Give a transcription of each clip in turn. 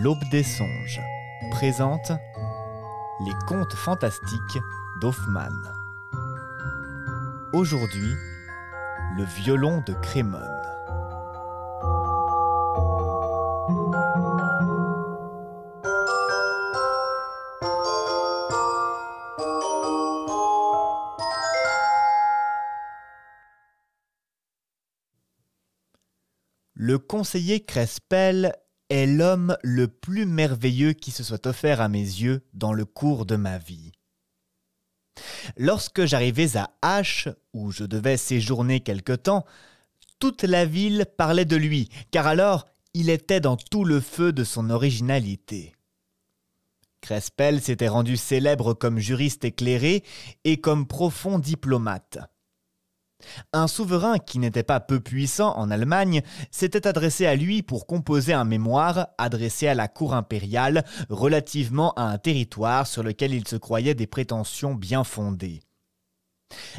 L'Aube des Songes présente Les Contes Fantastiques d'Hoffmann. Aujourd'hui, le violon de Crémone. Le conseiller Crespel est l'homme le plus merveilleux qui se soit offert à mes yeux dans le cours de ma vie. Lorsque j'arrivais à H, où je devais séjourner quelque temps, toute la ville parlait de lui, car alors il était dans tout le feu de son originalité. Crespel s'était rendu célèbre comme juriste éclairé et comme profond diplomate. Un souverain qui n'était pas peu puissant en Allemagne s'était adressé à lui pour composer un mémoire adressé à la cour impériale relativement à un territoire sur lequel il se croyait des prétentions bien fondées.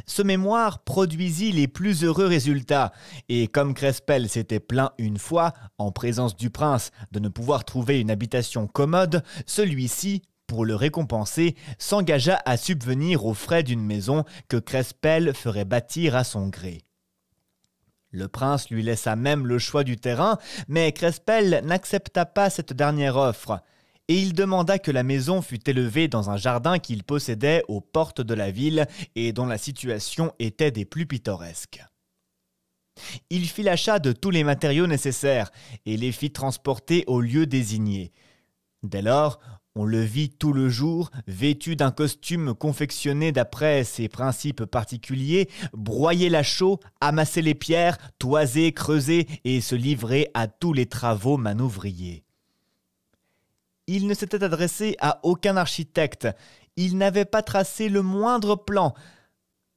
Ce mémoire produisit les plus heureux résultats, et comme Crespel s'était plaint une fois, en présence du prince, de ne pouvoir trouver une habitation commode, celui-ci pour le récompenser, s'engagea à subvenir aux frais d'une maison que Crespel ferait bâtir à son gré. Le prince lui laissa même le choix du terrain, mais Crespel n'accepta pas cette dernière offre, et il demanda que la maison fût élevée dans un jardin qu'il possédait aux portes de la ville et dont la situation était des plus pittoresques. Il fit l'achat de tous les matériaux nécessaires et les fit transporter au lieu désigné. Dès lors, on le vit tout le jour, vêtu d'un costume confectionné d'après ses principes particuliers, broyer la chaux, amasser les pierres, toiser, creuser et se livrer à tous les travaux manouvriers. Il ne s'était adressé à aucun architecte, il n'avait pas tracé le moindre plan,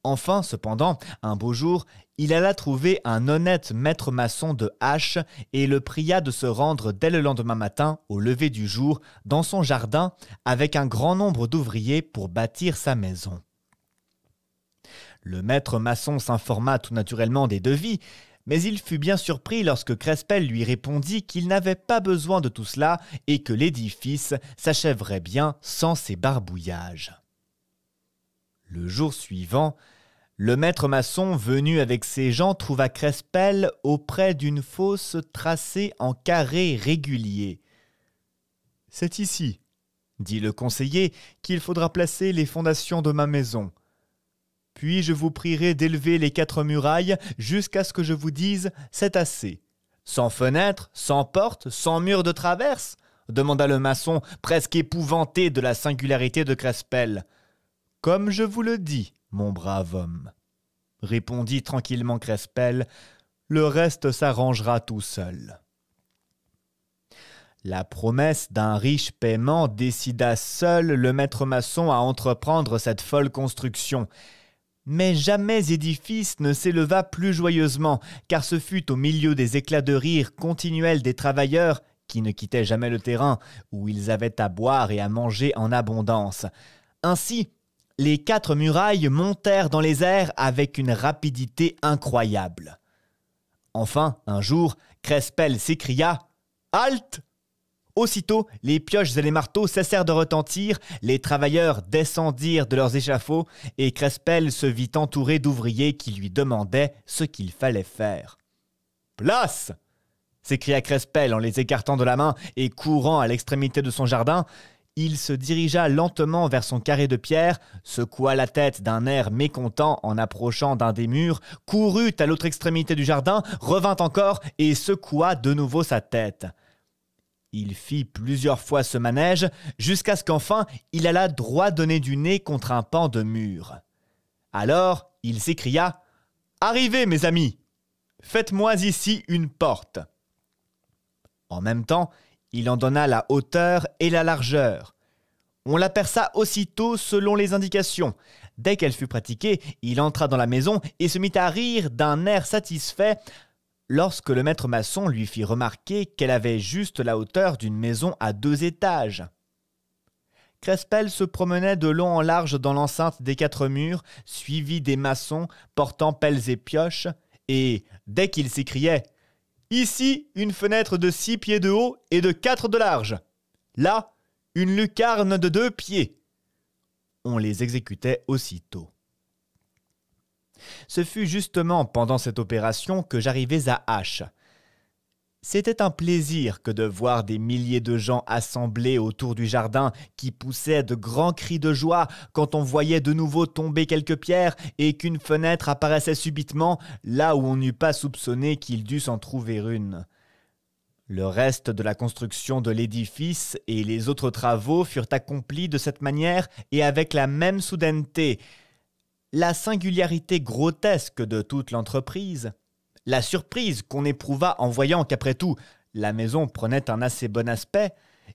Enfin, cependant, un beau jour, il alla trouver un honnête maître maçon de hache et le pria de se rendre dès le lendemain matin, au lever du jour, dans son jardin, avec un grand nombre d'ouvriers pour bâtir sa maison. Le maître maçon s'informa tout naturellement des devis, mais il fut bien surpris lorsque Crespel lui répondit qu'il n'avait pas besoin de tout cela et que l'édifice s'achèverait bien sans ses barbouillages. Le jour suivant, le maître maçon venu avec ses gens trouva Crespel auprès d'une fosse tracée en carrés réguliers. « C'est ici, dit le conseiller, qu'il faudra placer les fondations de ma maison. Puis je vous prierai d'élever les quatre murailles jusqu'à ce que je vous dise c'est assez. Sans fenêtre, sans porte, sans mur de traverse demanda le maçon, presque épouvanté de la singularité de Crespel. Comme je vous le dis, mon brave homme. Répondit tranquillement Crespel, le reste s'arrangera tout seul. La promesse d'un riche paiement décida seul le maître maçon à entreprendre cette folle construction. Mais jamais édifice ne s'éleva plus joyeusement, car ce fut au milieu des éclats de rire continuels des travailleurs, qui ne quittaient jamais le terrain, où ils avaient à boire et à manger en abondance. Ainsi, les quatre murailles montèrent dans les airs avec une rapidité incroyable. Enfin, un jour, Crespel s'écria Halte Aussitôt, les pioches et les marteaux cessèrent de retentir, les travailleurs descendirent de leurs échafauds, et Crespel se vit entouré d'ouvriers qui lui demandaient ce qu'il fallait faire. Place s'écria Crespel en les écartant de la main et courant à l'extrémité de son jardin, il se dirigea lentement vers son carré de pierre, secoua la tête d'un air mécontent en approchant d'un des murs, courut à l'autre extrémité du jardin, revint encore et secoua de nouveau sa tête. Il fit plusieurs fois ce manège, jusqu'à ce qu'enfin il alla droit donner du nez contre un pan de mur. Alors il s'écria Arrivez, mes amis Faites-moi ici une porte En même temps, il en donna la hauteur et la largeur. On la perça aussitôt selon les indications. Dès qu'elle fut pratiquée, il entra dans la maison et se mit à rire d'un air satisfait lorsque le maître maçon lui fit remarquer qu'elle avait juste la hauteur d'une maison à deux étages. Crespel se promenait de long en large dans l'enceinte des quatre murs, suivi des maçons portant pelles et pioches, et dès qu'il s'écriait Ici, une fenêtre de 6 pieds de haut et de 4 de large. Là, une lucarne de deux pieds. On les exécutait aussitôt. Ce fut justement pendant cette opération que j'arrivais à H, c'était un plaisir que de voir des milliers de gens assemblés autour du jardin qui poussaient de grands cris de joie quand on voyait de nouveau tomber quelques pierres et qu'une fenêtre apparaissait subitement là où on n'eût pas soupçonné qu'il dût s'en trouver une. Le reste de la construction de l'édifice et les autres travaux furent accomplis de cette manière et avec la même soudaineté. La singularité grotesque de toute l'entreprise la surprise qu'on éprouva en voyant qu'après tout, la maison prenait un assez bon aspect,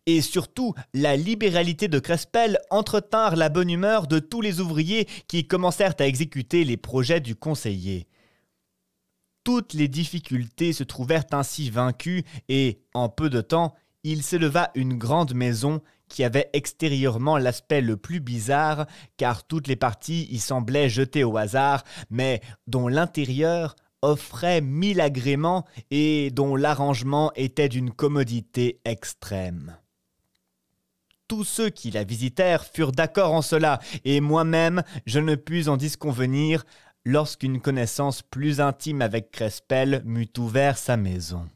et surtout la libéralité de Crespel entretinrent la bonne humeur de tous les ouvriers qui commencèrent à exécuter les projets du conseiller. Toutes les difficultés se trouvèrent ainsi vaincues et, en peu de temps, il s'éleva une grande maison qui avait extérieurement l'aspect le plus bizarre, car toutes les parties y semblaient jetées au hasard, mais dont l'intérieur offrait mille agréments et dont l'arrangement était d'une commodité extrême. Tous ceux qui la visitèrent furent d'accord en cela, et moi-même je ne pus en disconvenir lorsqu'une connaissance plus intime avec Crespel m'eut ouvert sa maison.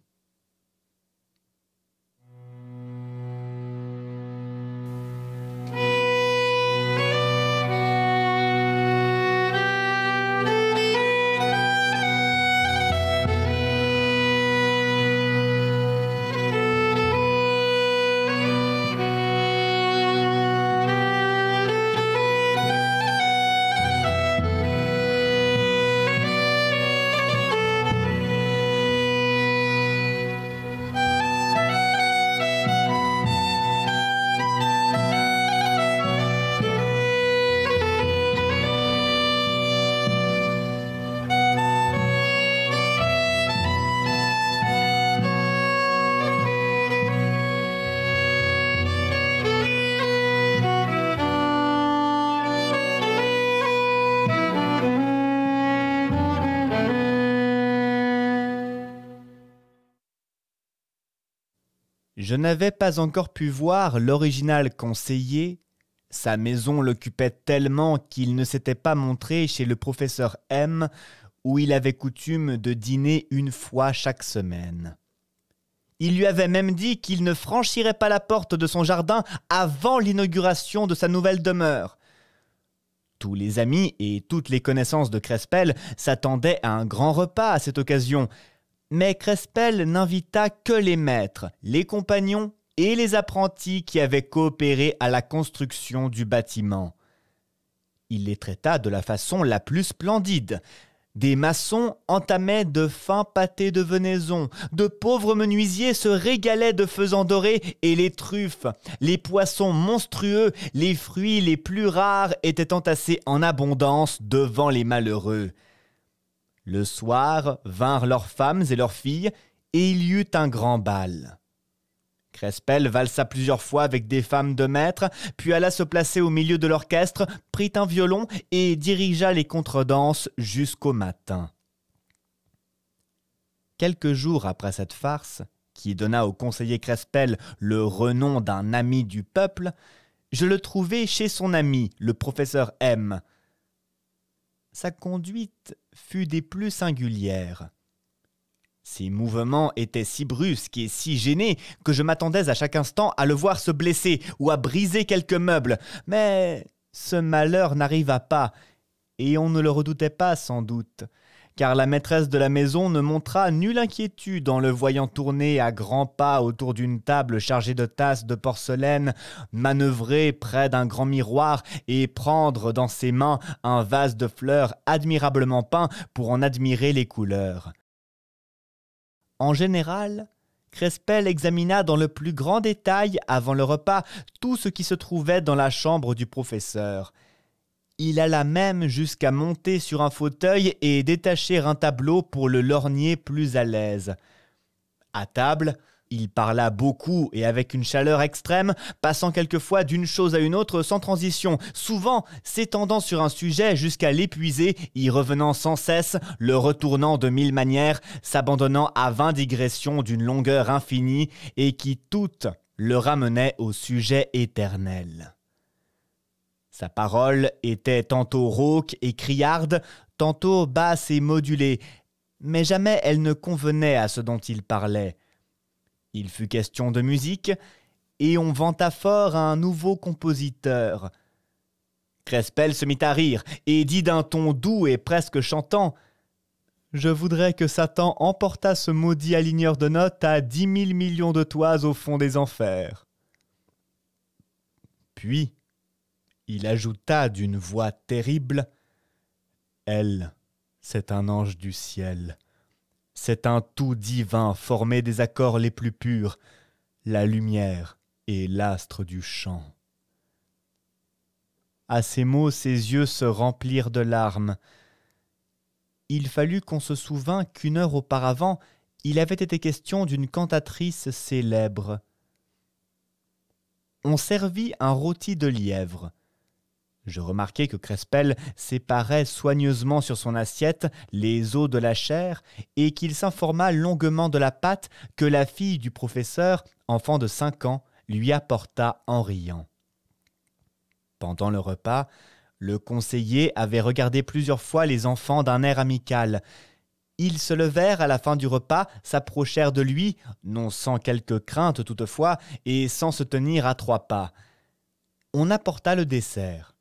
Je n'avais pas encore pu voir l'original conseiller. Sa maison l'occupait tellement qu'il ne s'était pas montré chez le professeur M, où il avait coutume de dîner une fois chaque semaine. Il lui avait même dit qu'il ne franchirait pas la porte de son jardin avant l'inauguration de sa nouvelle demeure. Tous les amis et toutes les connaissances de Crespel s'attendaient à un grand repas à cette occasion, mais Crespel n'invita que les maîtres, les compagnons et les apprentis qui avaient coopéré à la construction du bâtiment. Il les traita de la façon la plus splendide. Des maçons entamaient de fins pâtés de venaison, de pauvres menuisiers se régalaient de faisans dorés et les truffes, les poissons monstrueux, les fruits les plus rares étaient entassés en abondance devant les malheureux. Le soir vinrent leurs femmes et leurs filles, et il y eut un grand bal. Crespel valsa plusieurs fois avec des femmes de maître, puis alla se placer au milieu de l'orchestre, prit un violon et dirigea les contredanses jusqu'au matin. Quelques jours après cette farce, qui donna au conseiller Crespel le renom d'un ami du peuple, je le trouvai chez son ami, le professeur M. Sa conduite fut des plus singulières. Ses mouvements étaient si brusques et si gênés que je m'attendais à chaque instant à le voir se blesser ou à briser quelque meuble, mais ce malheur n'arriva pas, et on ne le redoutait pas sans doute car la maîtresse de la maison ne montra nulle inquiétude en le voyant tourner à grands pas autour d'une table chargée de tasses de porcelaine, manœuvrer près d'un grand miroir et prendre dans ses mains un vase de fleurs admirablement peint pour en admirer les couleurs. En général, Crespel examina dans le plus grand détail, avant le repas, tout ce qui se trouvait dans la chambre du professeur. Il alla même jusqu'à monter sur un fauteuil et détacher un tableau pour le lorgner plus à l'aise. À table, il parla beaucoup et avec une chaleur extrême, passant quelquefois d'une chose à une autre sans transition, souvent s'étendant sur un sujet jusqu'à l'épuiser, y revenant sans cesse, le retournant de mille manières, s'abandonnant à vingt digressions d'une longueur infinie et qui toutes le ramenaient au sujet éternel. Sa parole était tantôt rauque et criarde, tantôt basse et modulée, mais jamais elle ne convenait à ce dont il parlait. Il fut question de musique, et on vanta fort à un nouveau compositeur. Crespel se mit à rire, et dit d'un ton doux et presque chantant Je voudrais que Satan emportât ce maudit aligneur de notes à dix mille millions de toises au fond des enfers. Puis, il ajouta d'une voix terrible Elle, c'est un ange du ciel. C'est un tout divin formé des accords les plus purs, la lumière et l'astre du chant. À ces mots, ses yeux se remplirent de larmes. Il fallut qu'on se souvînt qu'une heure auparavant, il avait été question d'une cantatrice célèbre. On servit un rôti de lièvre. Je remarquai que Crespel séparait soigneusement sur son assiette les os de la chair et qu'il s'informa longuement de la pâte que la fille du professeur, enfant de cinq ans, lui apporta en riant. Pendant le repas, le conseiller avait regardé plusieurs fois les enfants d'un air amical. Ils se levèrent à la fin du repas, s'approchèrent de lui, non sans quelque crainte toutefois, et sans se tenir à trois pas. On apporta le dessert.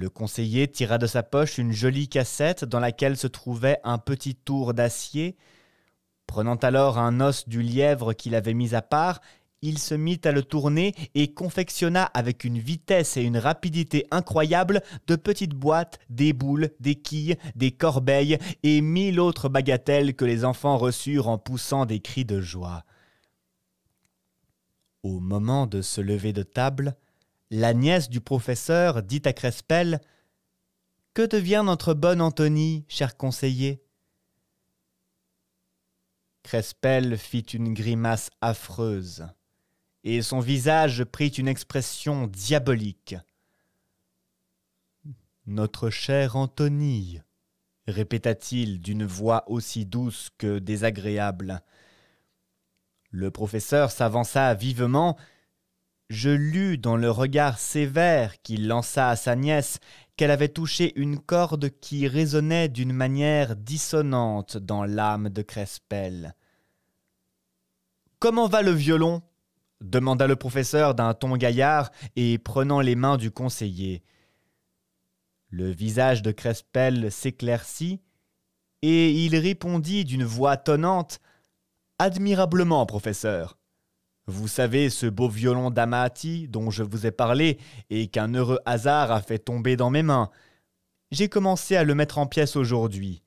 Le conseiller tira de sa poche une jolie cassette dans laquelle se trouvait un petit tour d'acier. Prenant alors un os du lièvre qu'il avait mis à part, il se mit à le tourner et confectionna avec une vitesse et une rapidité incroyables de petites boîtes, des boules, des quilles, des corbeilles et mille autres bagatelles que les enfants reçurent en poussant des cris de joie. Au moment de se lever de table, la nièce du professeur dit à Crespel Que devient notre bonne Antonie, cher conseiller Crespel fit une grimace affreuse, et son visage prit une expression diabolique. Notre chère Antonie, répéta-t-il d'une voix aussi douce que désagréable. Le professeur s'avança vivement je lus dans le regard sévère qu'il lança à sa nièce qu'elle avait touché une corde qui résonnait d'une manière dissonante dans l'âme de Crespel. Comment va le violon demanda le professeur d'un ton gaillard et prenant les mains du conseiller. Le visage de Crespel s'éclaircit, et il répondit d'une voix tonnante. Admirablement, professeur. Vous savez, ce beau violon d'Amati dont je vous ai parlé et qu'un heureux hasard a fait tomber dans mes mains. J'ai commencé à le mettre en pièces aujourd'hui.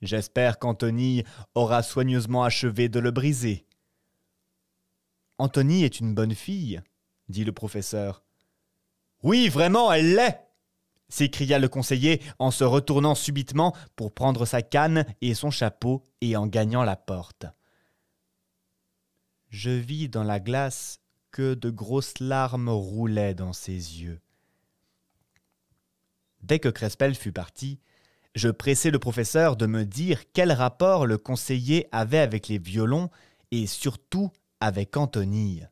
J'espère qu'Anthony aura soigneusement achevé de le briser. Anthony est une bonne fille, dit le professeur. Oui, vraiment, elle l'est s'écria le conseiller en se retournant subitement pour prendre sa canne et son chapeau et en gagnant la porte. Je vis dans la glace que de grosses larmes roulaient dans ses yeux. Dès que Crespel fut parti, je pressai le professeur de me dire quel rapport le conseiller avait avec les violons et surtout avec Antonie.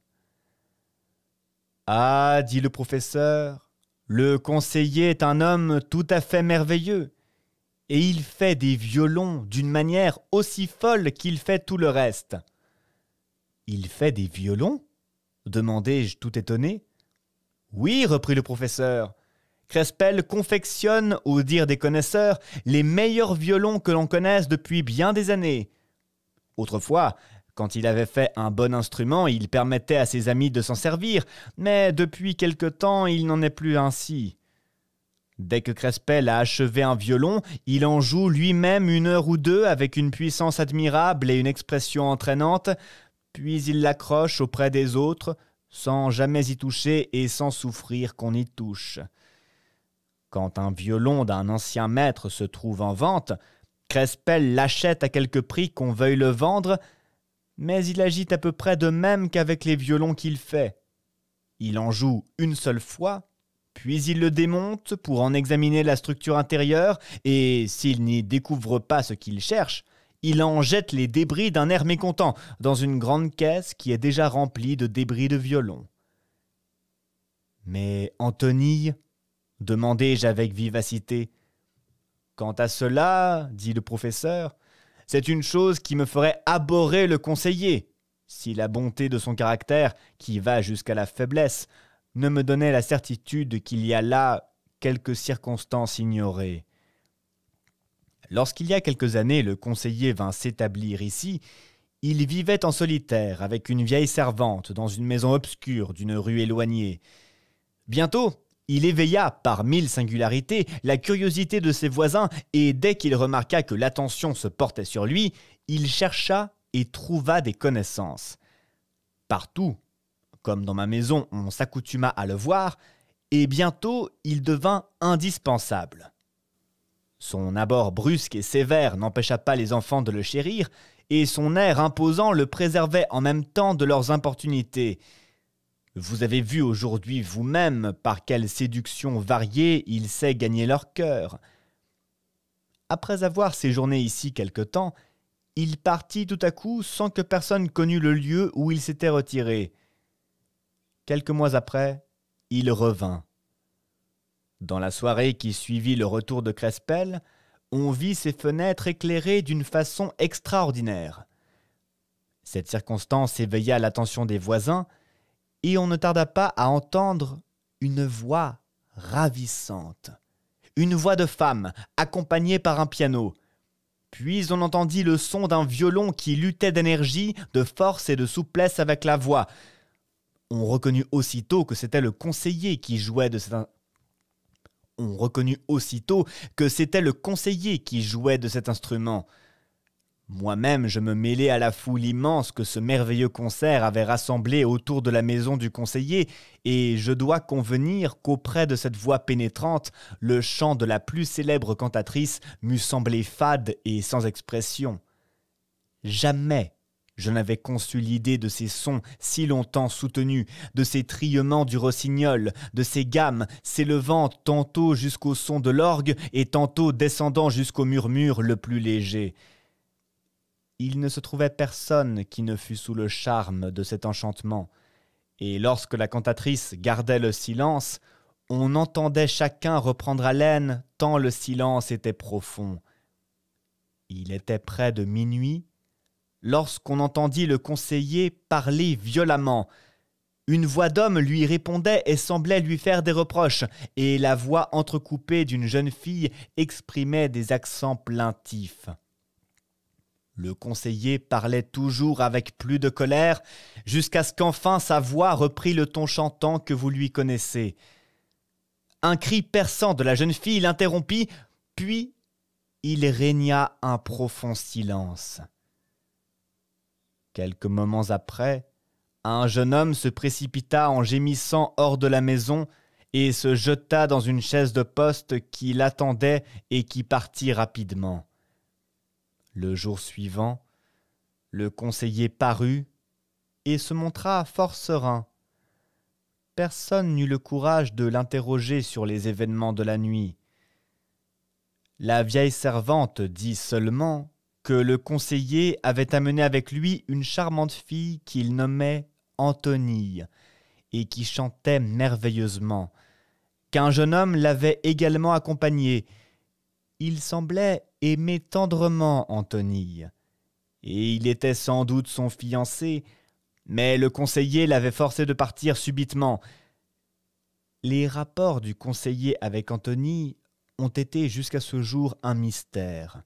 Ah, dit le professeur, le conseiller est un homme tout à fait merveilleux, et il fait des violons d'une manière aussi folle qu'il fait tout le reste. Il fait des violons demandai-je tout étonné. Oui, reprit le professeur. Crespel confectionne, au dire des connaisseurs, les meilleurs violons que l'on connaisse depuis bien des années. Autrefois, quand il avait fait un bon instrument, il permettait à ses amis de s'en servir, mais depuis quelque temps, il n'en est plus ainsi. Dès que Crespel a achevé un violon, il en joue lui-même une heure ou deux avec une puissance admirable et une expression entraînante, puis il l'accroche auprès des autres, sans jamais y toucher et sans souffrir qu'on y touche. Quand un violon d'un ancien maître se trouve en vente, Crespel l'achète à quelque prix qu'on veuille le vendre, mais il agit à peu près de même qu'avec les violons qu'il fait. Il en joue une seule fois, puis il le démonte pour en examiner la structure intérieure, et s'il n'y découvre pas ce qu'il cherche, il en jette les débris d'un air mécontent dans une grande caisse qui est déjà remplie de débris de violon. Mais Anthony demandai-je avec vivacité. Quant à cela, dit le professeur, c'est une chose qui me ferait abhorrer le conseiller, si la bonté de son caractère, qui va jusqu'à la faiblesse, ne me donnait la certitude qu'il y a là quelques circonstances ignorées. Lorsqu'il y a quelques années le conseiller vint s'établir ici, il vivait en solitaire avec une vieille servante dans une maison obscure d'une rue éloignée. Bientôt, il éveilla, par mille singularités, la curiosité de ses voisins, et dès qu'il remarqua que l'attention se portait sur lui, il chercha et trouva des connaissances. Partout, comme dans ma maison on s'accoutuma à le voir, et bientôt il devint indispensable. Son abord brusque et sévère n'empêcha pas les enfants de le chérir, et son air imposant le préservait en même temps de leurs importunités. Vous avez vu aujourd'hui vous-même par quelles séductions variées il sait gagner leur cœur. Après avoir séjourné ici quelque temps, il partit tout à coup sans que personne connût le lieu où il s'était retiré. Quelques mois après, il revint. Dans la soirée qui suivit le retour de Crespel, on vit ses fenêtres éclairées d'une façon extraordinaire. Cette circonstance éveilla l'attention des voisins, et on ne tarda pas à entendre une voix ravissante, une voix de femme accompagnée par un piano. Puis on entendit le son d'un violon qui luttait d'énergie, de force et de souplesse avec la voix. On reconnut aussitôt que c'était le conseiller qui jouait de cet, on reconnut aussitôt que c'était le conseiller qui jouait de cet instrument. Moi-même, je me mêlais à la foule immense que ce merveilleux concert avait rassemblée autour de la maison du conseiller, et je dois convenir qu'auprès de cette voix pénétrante, le chant de la plus célèbre cantatrice m'eût semblé fade et sans expression. Jamais je n'avais conçu l'idée de ces sons si longtemps soutenus, de ces triements du rossignol, de ces gammes s'élevant tantôt jusqu'au son de l'orgue et tantôt descendant jusqu'au murmure le plus léger. Il ne se trouvait personne qui ne fût sous le charme de cet enchantement, et lorsque la cantatrice gardait le silence, on entendait chacun reprendre haleine tant le silence était profond. Il était près de minuit lorsqu'on entendit le conseiller parler violemment. Une voix d'homme lui répondait et semblait lui faire des reproches, et la voix entrecoupée d'une jeune fille exprimait des accents plaintifs. Le conseiller parlait toujours avec plus de colère, jusqu'à ce qu'enfin sa voix reprit le ton chantant que vous lui connaissez. Un cri perçant de la jeune fille l'interrompit, puis il régna un profond silence. Quelques moments après, un jeune homme se précipita en gémissant hors de la maison et se jeta dans une chaise de poste qui l'attendait et qui partit rapidement. Le jour suivant, le conseiller parut et se montra fort serein. Personne n'eut le courage de l'interroger sur les événements de la nuit. La vieille servante dit seulement que le conseiller avait amené avec lui une charmante fille qu'il nommait Antonie, et qui chantait merveilleusement, qu'un jeune homme l'avait également accompagnée. Il semblait aimer tendrement Antonie, et il était sans doute son fiancé, mais le conseiller l'avait forcé de partir subitement. Les rapports du conseiller avec Antonie ont été jusqu'à ce jour un mystère.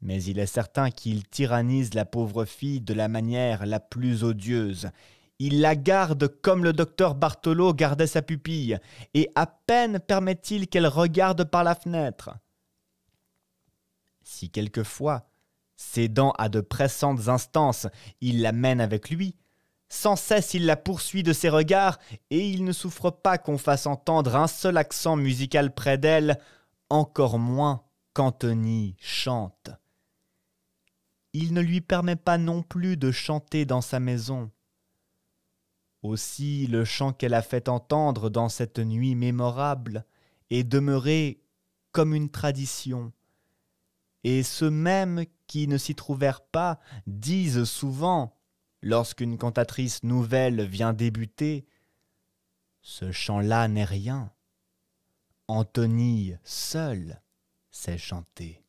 Mais il est certain qu'il tyrannise la pauvre fille de la manière la plus odieuse. Il la garde comme le docteur Bartolo gardait sa pupille, et à peine permet-il qu'elle regarde par la fenêtre. Si quelquefois, cédant à de pressantes instances, il la mène avec lui, sans cesse il la poursuit de ses regards, et il ne souffre pas qu'on fasse entendre un seul accent musical près d'elle, encore moins qu'Anthony chante il ne lui permet pas non plus de chanter dans sa maison. Aussi le chant qu'elle a fait entendre dans cette nuit mémorable est demeuré comme une tradition. Et ceux mêmes qui ne s'y trouvèrent pas disent souvent, lorsqu'une cantatrice nouvelle vient débuter, Ce chant-là n'est rien. Antonie seul sait chanter.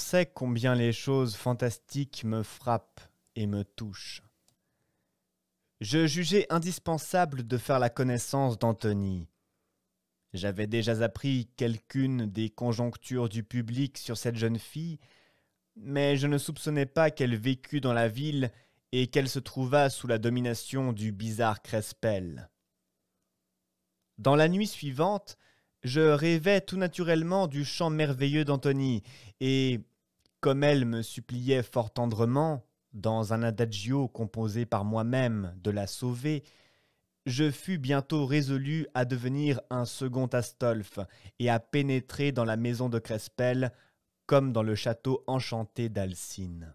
sait combien les choses fantastiques me frappent et me touchent. Je jugeais indispensable de faire la connaissance d'Anthony. J'avais déjà appris quelqu'une des conjonctures du public sur cette jeune fille, mais je ne soupçonnais pas qu'elle vécût dans la ville et qu'elle se trouva sous la domination du bizarre Crespel. Dans la nuit suivante, je rêvais tout naturellement du chant merveilleux d'Anthony, et comme elle me suppliait fort tendrement, dans un adagio composé par moi-même, de la sauver, je fus bientôt résolu à devenir un second Astolphe et à pénétrer dans la maison de Crespel comme dans le château enchanté d'Alcine.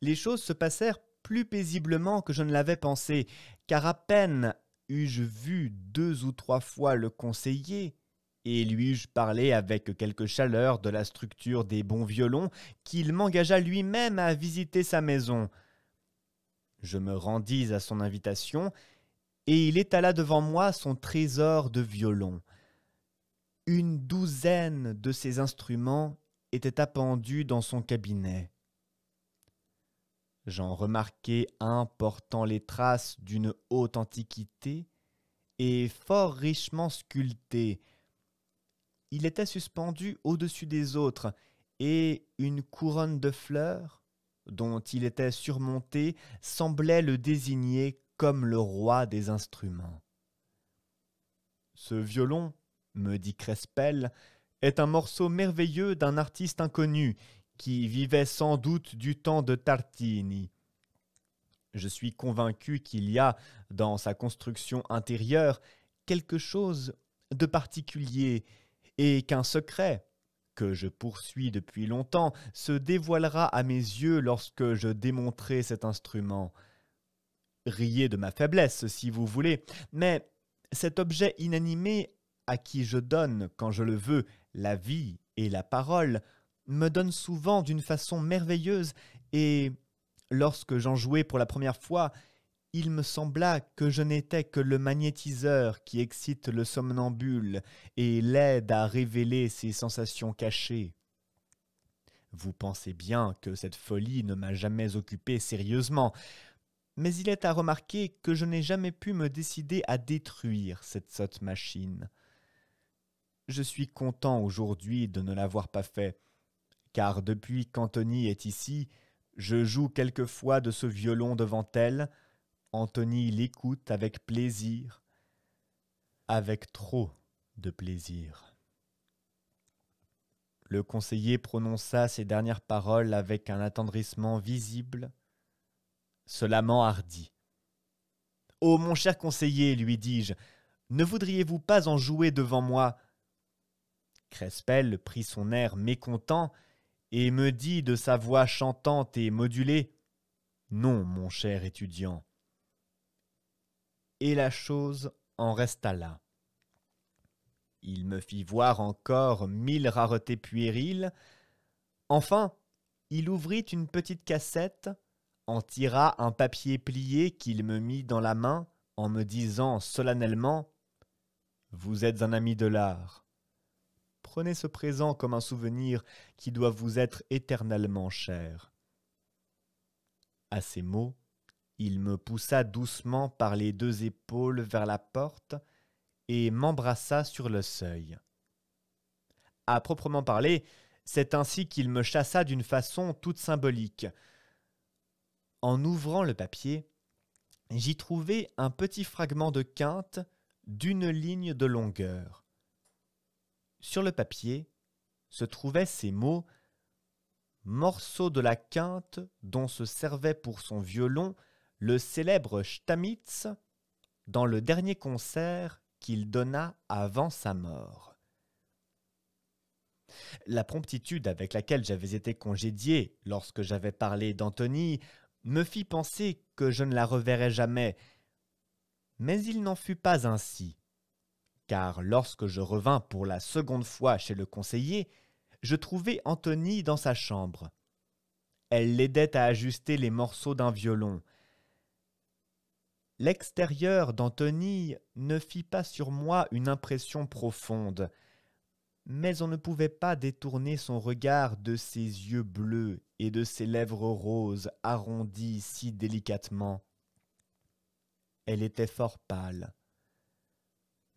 Les choses se passèrent plus paisiblement que je ne l'avais pensé, car à peine eus-je vu deux ou trois fois le conseiller et lui-je parlais avec quelque chaleur de la structure des bons violons qu'il m'engagea lui-même à visiter sa maison. Je me rendis à son invitation, et il étala devant moi son trésor de violons. Une douzaine de ses instruments étaient appendus dans son cabinet. J'en remarquai un portant les traces d'une haute antiquité et fort richement sculpté, il était suspendu au-dessus des autres, et une couronne de fleurs, dont il était surmonté, semblait le désigner comme le roi des instruments. Ce violon, me dit Crespel, est un morceau merveilleux d'un artiste inconnu, qui vivait sans doute du temps de Tartini. Je suis convaincu qu'il y a, dans sa construction intérieure, quelque chose de particulier et qu'un secret que je poursuis depuis longtemps se dévoilera à mes yeux lorsque je démontrerai cet instrument. Riez de ma faiblesse si vous voulez, mais cet objet inanimé à qui je donne, quand je le veux, la vie et la parole, me donne souvent d'une façon merveilleuse et, lorsque j'en jouais pour la première fois, il me sembla que je n'étais que le magnétiseur qui excite le somnambule et l'aide à révéler ses sensations cachées. Vous pensez bien que cette folie ne m'a jamais occupé sérieusement, mais il est à remarquer que je n'ai jamais pu me décider à détruire cette sotte machine. Je suis content aujourd'hui de ne l'avoir pas fait, car depuis qu'Anthony est ici, je joue quelquefois de ce violon devant elle, Anthony l'écoute avec plaisir, avec trop de plaisir. Le conseiller prononça ces dernières paroles avec un attendrissement visible, cela hardi. Oh mon cher conseiller, lui dis-je, ne voudriez-vous pas en jouer devant moi Crespel prit son air mécontent et me dit de sa voix chantante et modulée Non, mon cher étudiant, et la chose en resta là. Il me fit voir encore mille raretés puériles. Enfin, il ouvrit une petite cassette, en tira un papier plié qu'il me mit dans la main en me disant solennellement Vous êtes un ami de l'art. Prenez ce présent comme un souvenir qui doit vous être éternellement cher. À ces mots, il me poussa doucement par les deux épaules vers la porte et m'embrassa sur le seuil. À proprement parler, c'est ainsi qu'il me chassa d'une façon toute symbolique. En ouvrant le papier, j'y trouvai un petit fragment de quinte d'une ligne de longueur. Sur le papier se trouvaient ces mots Morceau de la quinte dont se servait pour son violon le célèbre Stamitz dans le dernier concert qu'il donna avant sa mort. La promptitude avec laquelle j'avais été congédié lorsque j'avais parlé d'Anthony me fit penser que je ne la reverrais jamais, mais il n'en fut pas ainsi, car lorsque je revins pour la seconde fois chez le conseiller, je trouvai Anthony dans sa chambre. Elle l'aidait à ajuster les morceaux d'un violon, L'extérieur d'Anthony ne fit pas sur moi une impression profonde, mais on ne pouvait pas détourner son regard de ses yeux bleus et de ses lèvres roses arrondies si délicatement. Elle était fort pâle.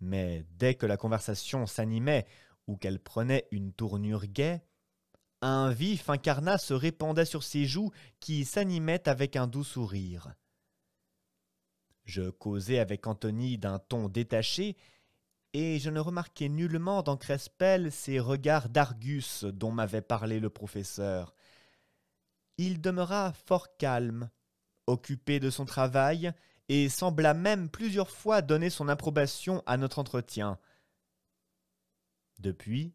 Mais dès que la conversation s'animait ou qu'elle prenait une tournure gaie, un vif incarnat se répandait sur ses joues qui s'animaient avec un doux sourire. Je causais avec Anthony d'un ton détaché, et je ne remarquai nullement dans Crespel ces regards d'Argus dont m'avait parlé le professeur. Il demeura fort calme, occupé de son travail, et sembla même plusieurs fois donner son approbation à notre entretien. Depuis,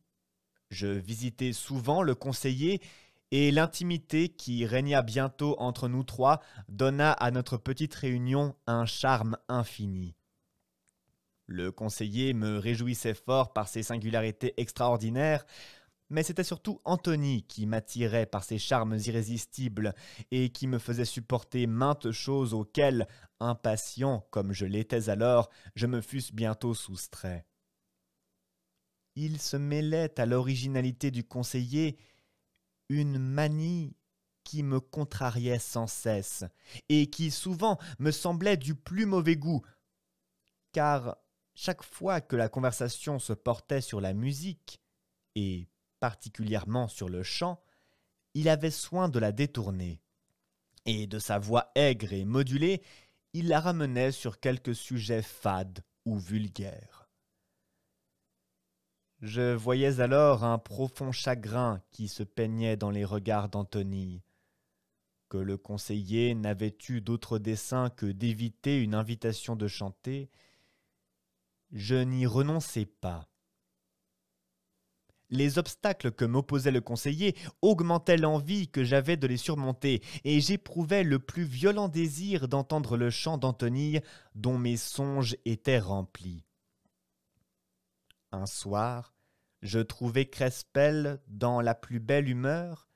je visitai souvent le conseiller et l'intimité qui régna bientôt entre nous trois donna à notre petite réunion un charme infini. Le conseiller me réjouissait fort par ses singularités extraordinaires, mais c'était surtout Anthony qui m'attirait par ses charmes irrésistibles et qui me faisait supporter maintes choses auxquelles, impatient comme je l'étais alors, je me fusse bientôt soustrait. Il se mêlait à l'originalité du conseiller une manie qui me contrariait sans cesse, et qui souvent me semblait du plus mauvais goût, car chaque fois que la conversation se portait sur la musique, et particulièrement sur le chant, il avait soin de la détourner. Et de sa voix aigre et modulée, il la ramenait sur quelque sujet fade ou vulgaire. Je voyais alors un profond chagrin qui se peignait dans les regards d'Antony. que le conseiller n'avait eu d'autre dessein que d'éviter une invitation de chanter, je n'y renonçais pas. Les obstacles que m'opposait le conseiller augmentaient l'envie que j'avais de les surmonter, et j'éprouvais le plus violent désir d'entendre le chant d'Antony dont mes songes étaient remplis. Un soir, je trouvai Crespel dans la plus belle humeur.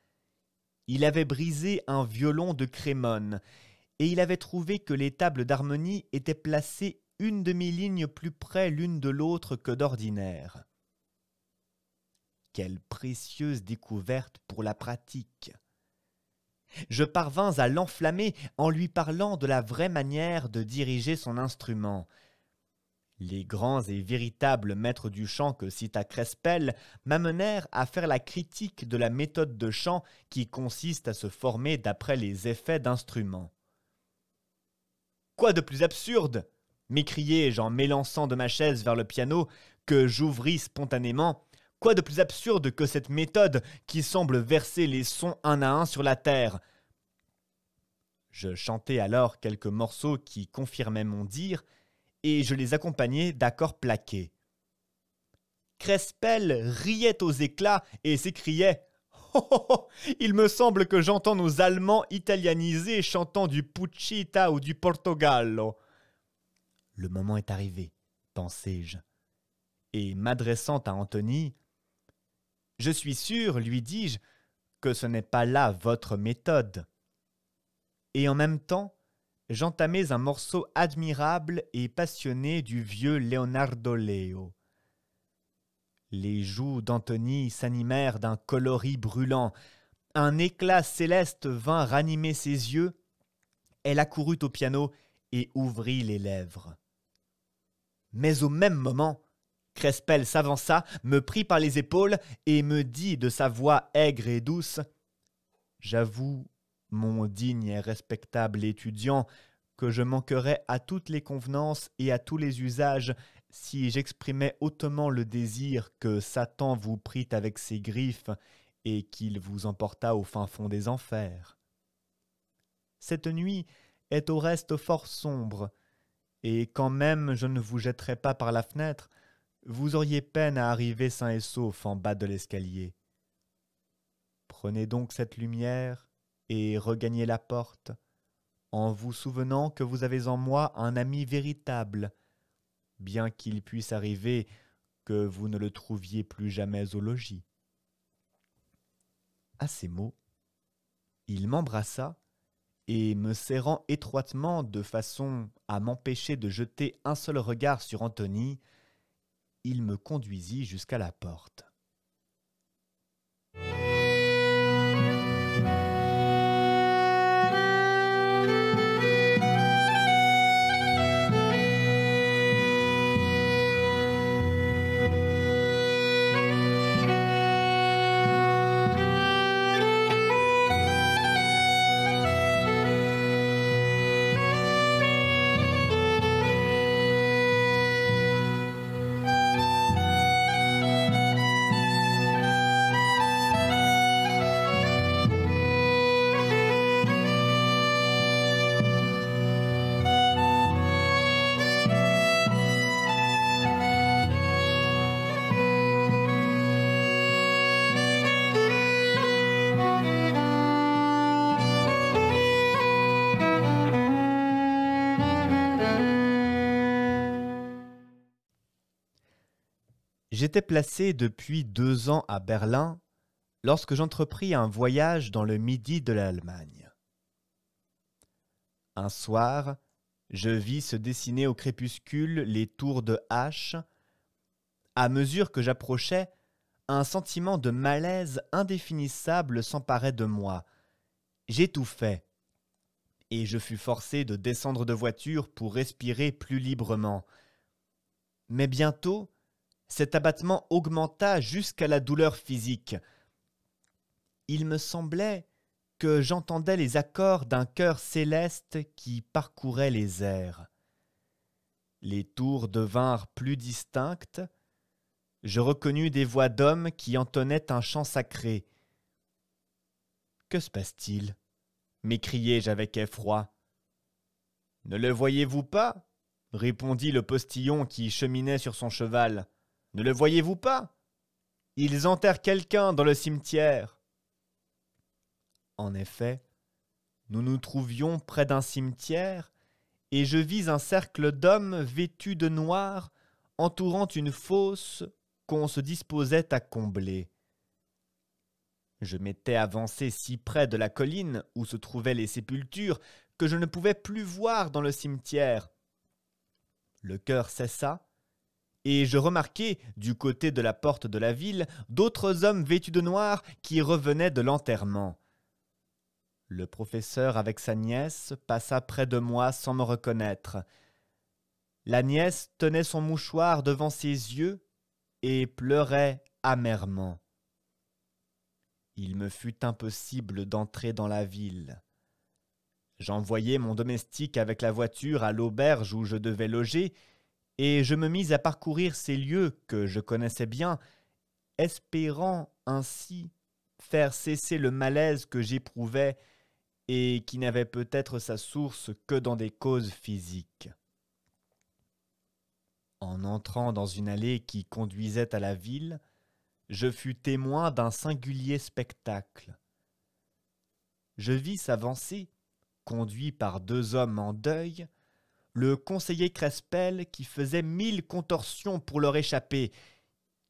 Il avait brisé un violon de Crémone, et il avait trouvé que les tables d'harmonie étaient placées une demi-ligne plus près l'une de l'autre que d'ordinaire. Quelle précieuse découverte pour la pratique. Je parvins à l'enflammer en lui parlant de la vraie manière de diriger son instrument. Les grands et véritables maîtres du chant que cita Crespel m'amenèrent à faire la critique de la méthode de chant qui consiste à se former d'après les effets d'instruments. Quoi de plus absurde m'écriai-je en m'élançant de ma chaise vers le piano que j'ouvris spontanément. Quoi de plus absurde que cette méthode qui semble verser les sons un à un sur la terre Je chantai alors quelques morceaux qui confirmaient mon dire, et je les accompagnais d'accords plaqués. Crespel riait aux éclats et s'écriait oh, oh, oh, Il me semble que j'entends nos Allemands italianisés chantant du Puccita ou du Portogallo. Le moment est arrivé, pensai-je. Et m'adressant à Anthony, Je suis sûr, lui dis-je, que ce n'est pas là votre méthode. Et en même temps, j'entamais un morceau admirable et passionné du vieux Leonardo Leo. Les joues d'Anthony s'animèrent d'un coloris brûlant. Un éclat céleste vint ranimer ses yeux. Elle accourut au piano et ouvrit les lèvres. Mais au même moment, Crespel s'avança, me prit par les épaules et me dit de sa voix aigre et douce J'avoue mon digne et respectable étudiant, que je manquerais à toutes les convenances et à tous les usages si j'exprimais hautement le désir que Satan vous prit avec ses griffes et qu'il vous emporta au fin fond des enfers. Cette nuit est au reste fort sombre, et quand même je ne vous jetterai pas par la fenêtre, vous auriez peine à arriver sain et sauf en bas de l'escalier. Prenez donc cette lumière, et regagnez la porte, en vous souvenant que vous avez en moi un ami véritable, bien qu'il puisse arriver que vous ne le trouviez plus jamais au logis. À ces mots, il m'embrassa et me serrant étroitement de façon à m'empêcher de jeter un seul regard sur Anthony, il me conduisit jusqu'à la porte. J'étais placé depuis deux ans à Berlin lorsque j'entrepris un voyage dans le midi de l'Allemagne. Un soir, je vis se dessiner au crépuscule les tours de H. À mesure que j'approchais, un sentiment de malaise indéfinissable s'emparait de moi. J'étouffais, et je fus forcé de descendre de voiture pour respirer plus librement. Mais bientôt, cet abattement augmenta jusqu'à la douleur physique. Il me semblait que j'entendais les accords d'un cœur céleste qui parcourait les airs. Les tours devinrent plus distinctes. Je reconnus des voix d'hommes qui entonnaient un chant sacré. Que se passe-t-il m'écriai-je avec effroi. Ne le voyez-vous pas répondit le postillon qui cheminait sur son cheval. Ne le voyez-vous pas Ils enterrent quelqu'un dans le cimetière. En effet, nous nous trouvions près d'un cimetière, et je vis un cercle d'hommes vêtus de noir entourant une fosse qu'on se disposait à combler. Je m'étais avancé si près de la colline où se trouvaient les sépultures que je ne pouvais plus voir dans le cimetière. Le cœur cessa, et je remarquai, du côté de la porte de la ville, d'autres hommes vêtus de noir qui revenaient de l'enterrement. Le professeur avec sa nièce passa près de moi sans me reconnaître. La nièce tenait son mouchoir devant ses yeux et pleurait amèrement. Il me fut impossible d'entrer dans la ville. J'envoyai mon domestique avec la voiture à l'auberge où je devais loger, et je me mis à parcourir ces lieux que je connaissais bien, espérant ainsi faire cesser le malaise que j'éprouvais et qui n'avait peut-être sa source que dans des causes physiques. En entrant dans une allée qui conduisait à la ville, je fus témoin d'un singulier spectacle. Je vis s'avancer, conduit par deux hommes en deuil, le conseiller Crespel qui faisait mille contorsions pour leur échapper.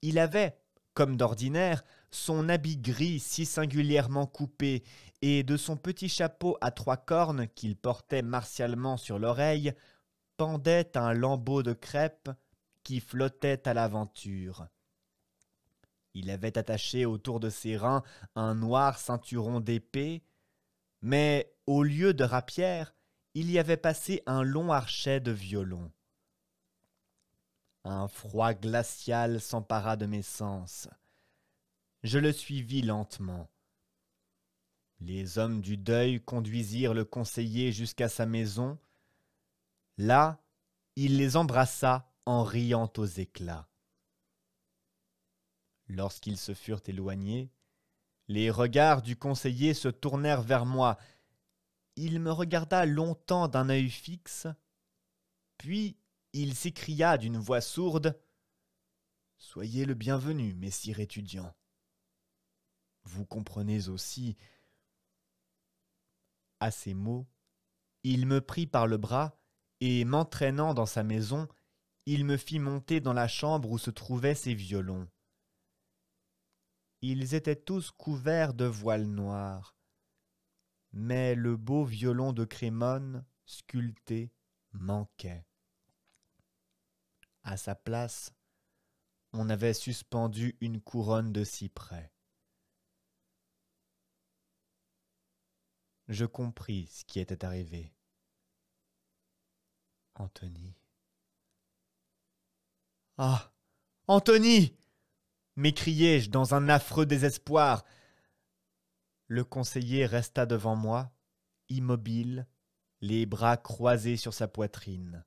Il avait, comme d'ordinaire, son habit gris si singulièrement coupé, et de son petit chapeau à trois cornes qu'il portait martialement sur l'oreille, pendait un lambeau de crêpe qui flottait à l'aventure. Il avait attaché autour de ses reins un noir ceinturon d'épée, mais au lieu de rapière, il y avait passé un long archet de violon. Un froid glacial s'empara de mes sens. Je le suivis lentement. Les hommes du deuil conduisirent le conseiller jusqu'à sa maison. Là, il les embrassa en riant aux éclats. Lorsqu'ils se furent éloignés, les regards du conseiller se tournèrent vers moi il me regarda longtemps d'un œil fixe, puis il s'écria d'une voix sourde Soyez le bienvenu, messire étudiant. Vous comprenez aussi. À ces mots, il me prit par le bras et, m'entraînant dans sa maison, il me fit monter dans la chambre où se trouvaient ses violons. Ils étaient tous couverts de voiles noirs mais le beau violon de Crémone sculpté manquait. À sa place, on avait suspendu une couronne de cyprès. Je compris ce qui était arrivé. Anthony. Ah. Anthony. M'écriai-je dans un affreux désespoir. Le conseiller resta devant moi, immobile, les bras croisés sur sa poitrine.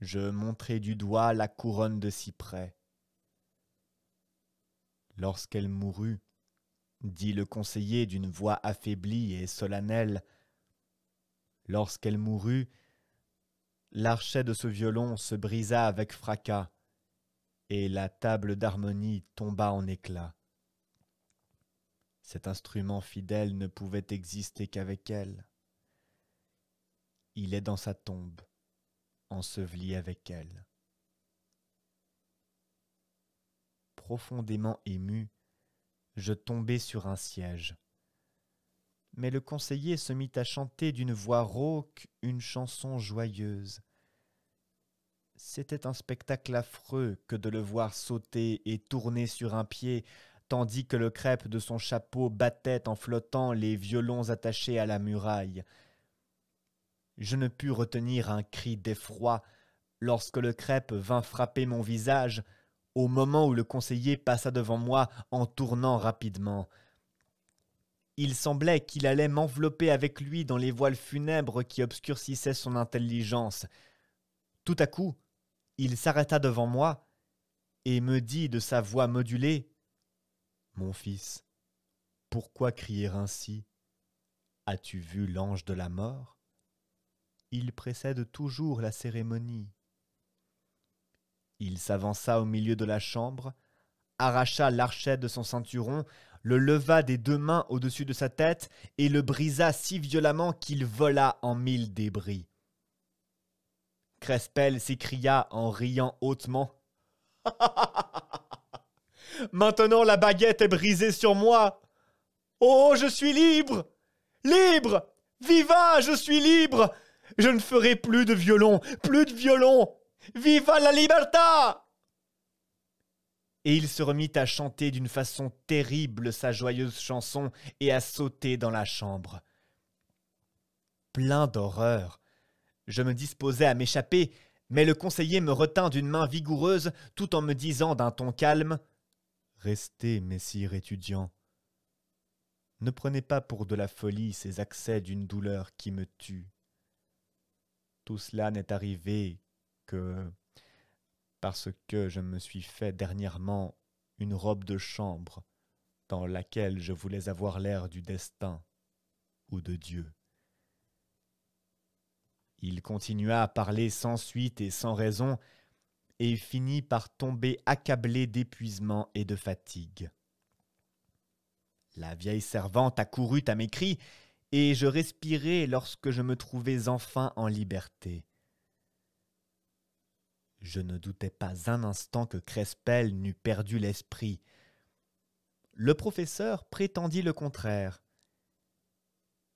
Je montrai du doigt la couronne de cyprès. Lorsqu'elle mourut, dit le conseiller d'une voix affaiblie et solennelle, lorsqu'elle mourut, l'archet de ce violon se brisa avec fracas, et la table d'harmonie tomba en éclats. Cet instrument fidèle ne pouvait exister qu'avec elle. Il est dans sa tombe, enseveli avec elle. Profondément ému, je tombai sur un siège. Mais le conseiller se mit à chanter d'une voix rauque une chanson joyeuse. C'était un spectacle affreux que de le voir sauter et tourner sur un pied tandis que le crêpe de son chapeau battait en flottant les violons attachés à la muraille. Je ne pus retenir un cri d'effroi lorsque le crêpe vint frapper mon visage, au moment où le conseiller passa devant moi en tournant rapidement. Il semblait qu'il allait m'envelopper avec lui dans les voiles funèbres qui obscurcissaient son intelligence. Tout à coup, il s'arrêta devant moi et me dit de sa voix modulée mon fils, pourquoi crier ainsi As-tu vu l'ange de la mort Il précède toujours la cérémonie. Il s'avança au milieu de la chambre, arracha l'archet de son ceinturon, le leva des deux mains au-dessus de sa tête et le brisa si violemment qu'il vola en mille débris. Crespel s'écria en riant hautement. Maintenant la baguette est brisée sur moi. Oh, je suis libre Libre Viva, je suis libre Je ne ferai plus de violon, plus de violon Viva la liberta. Et il se remit à chanter d'une façon terrible sa joyeuse chanson et à sauter dans la chambre. Plein d'horreur, je me disposais à m'échapper, mais le conseiller me retint d'une main vigoureuse tout en me disant d'un ton calme Restez, messire étudiant. Ne prenez pas pour de la folie ces accès d'une douleur qui me tue. Tout cela n'est arrivé que parce que je me suis fait dernièrement une robe de chambre dans laquelle je voulais avoir l'air du destin ou de Dieu. Il continua à parler sans suite et sans raison, et finit par tomber accablé d'épuisement et de fatigue. La vieille servante accourut à mes cris, et je respirai lorsque je me trouvais enfin en liberté. Je ne doutais pas un instant que Crespel n'eût perdu l'esprit. Le professeur prétendit le contraire.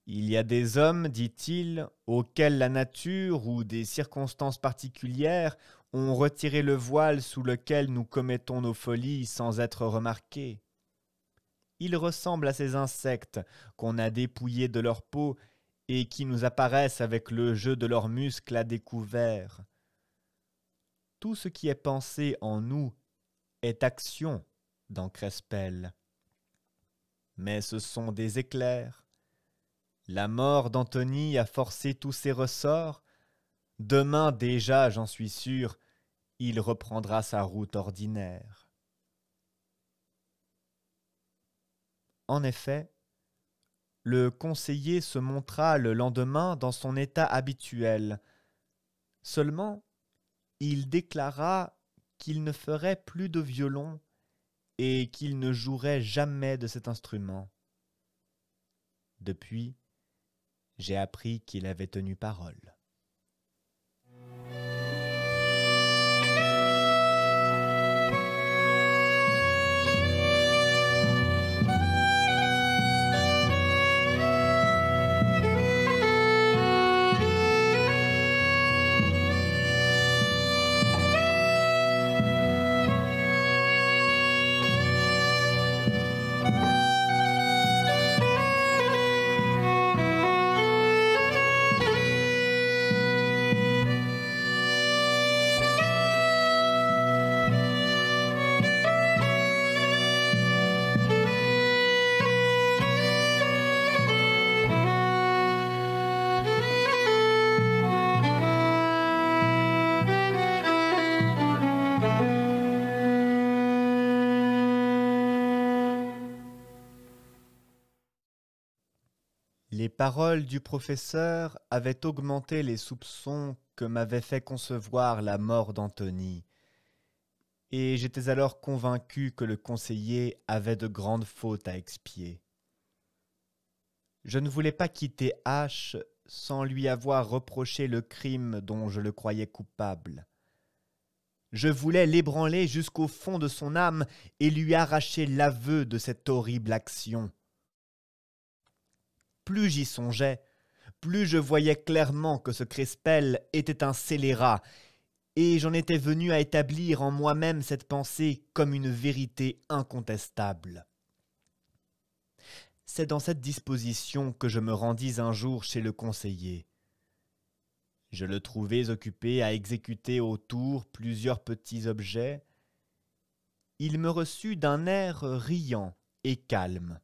Il y a des hommes, dit-il, auxquels la nature ou des circonstances particulières ont retiré le voile sous lequel nous commettons nos folies sans être remarqués. Ils ressemblent à ces insectes qu'on a dépouillés de leur peau et qui nous apparaissent avec le jeu de leurs muscles à découvert. Tout ce qui est pensé en nous est action dans Crespel. Mais ce sont des éclairs. La mort d'Antony a forcé tous ses ressorts, Demain déjà, j'en suis sûr, il reprendra sa route ordinaire. En effet, le conseiller se montra le lendemain dans son état habituel. Seulement, il déclara qu'il ne ferait plus de violon et qu'il ne jouerait jamais de cet instrument. Depuis, j'ai appris qu'il avait tenu parole. Les paroles du professeur avaient augmenté les soupçons que m'avait fait concevoir la mort d'Anthony, et j'étais alors convaincu que le conseiller avait de grandes fautes à expier. Je ne voulais pas quitter H sans lui avoir reproché le crime dont je le croyais coupable. Je voulais l'ébranler jusqu'au fond de son âme et lui arracher l'aveu de cette horrible action plus j'y songeais, plus je voyais clairement que ce Crespel était un scélérat, et j'en étais venu à établir en moi-même cette pensée comme une vérité incontestable. C'est dans cette disposition que je me rendis un jour chez le conseiller. Je le trouvais occupé à exécuter autour plusieurs petits objets. Il me reçut d'un air riant et calme.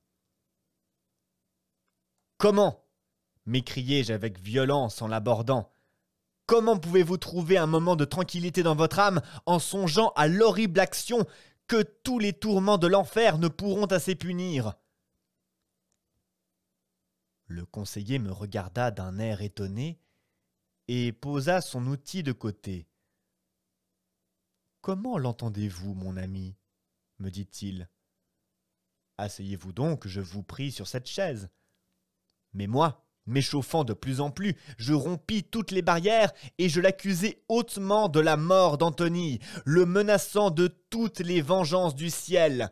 Comment m'écriai-je avec violence en l'abordant. Comment pouvez-vous trouver un moment de tranquillité dans votre âme en songeant à l'horrible action que tous les tourments de l'enfer ne pourront assez punir Le conseiller me regarda d'un air étonné et posa son outil de côté. Comment l'entendez-vous, mon ami me dit-il. Asseyez-vous donc, je vous prie, sur cette chaise. Mais moi, m'échauffant de plus en plus, je rompis toutes les barrières et je l'accusai hautement de la mort d'Antony, le menaçant de toutes les vengeances du ciel.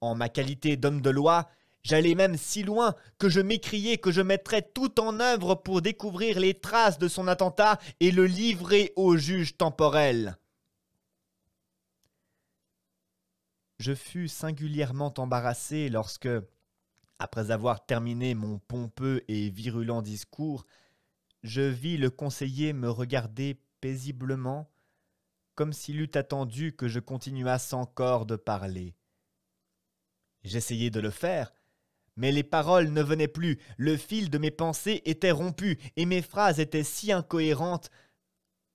En ma qualité d'homme de loi, J'allais même si loin que je m'écriais que je mettrais tout en œuvre pour découvrir les traces de son attentat et le livrer au juge temporel. Je fus singulièrement embarrassé lorsque, après avoir terminé mon pompeux et virulent discours, je vis le conseiller me regarder paisiblement, comme s'il eût attendu que je continuasse encore de parler. J'essayai de le faire, mais les paroles ne venaient plus, le fil de mes pensées était rompu, et mes phrases étaient si incohérentes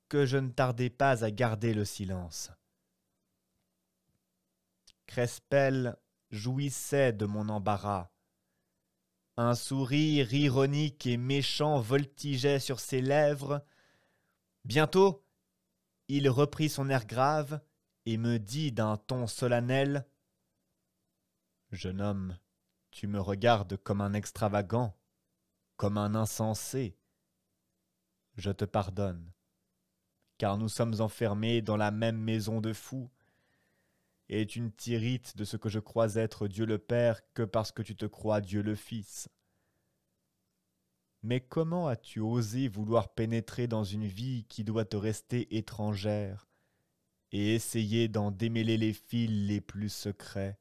que je ne tardai pas à garder le silence. Crespel jouissait de mon embarras. Un sourire ironique et méchant voltigeait sur ses lèvres. Bientôt, il reprit son air grave et me dit d'un ton solennel Jeune homme, tu me regardes comme un extravagant, comme un insensé. Je te pardonne, car nous sommes enfermés dans la même maison de fous et tu ne t'irrites de ce que je crois être Dieu le Père que parce que tu te crois Dieu le Fils. Mais comment as-tu osé vouloir pénétrer dans une vie qui doit te rester étrangère, et essayer d'en démêler les fils les plus secrets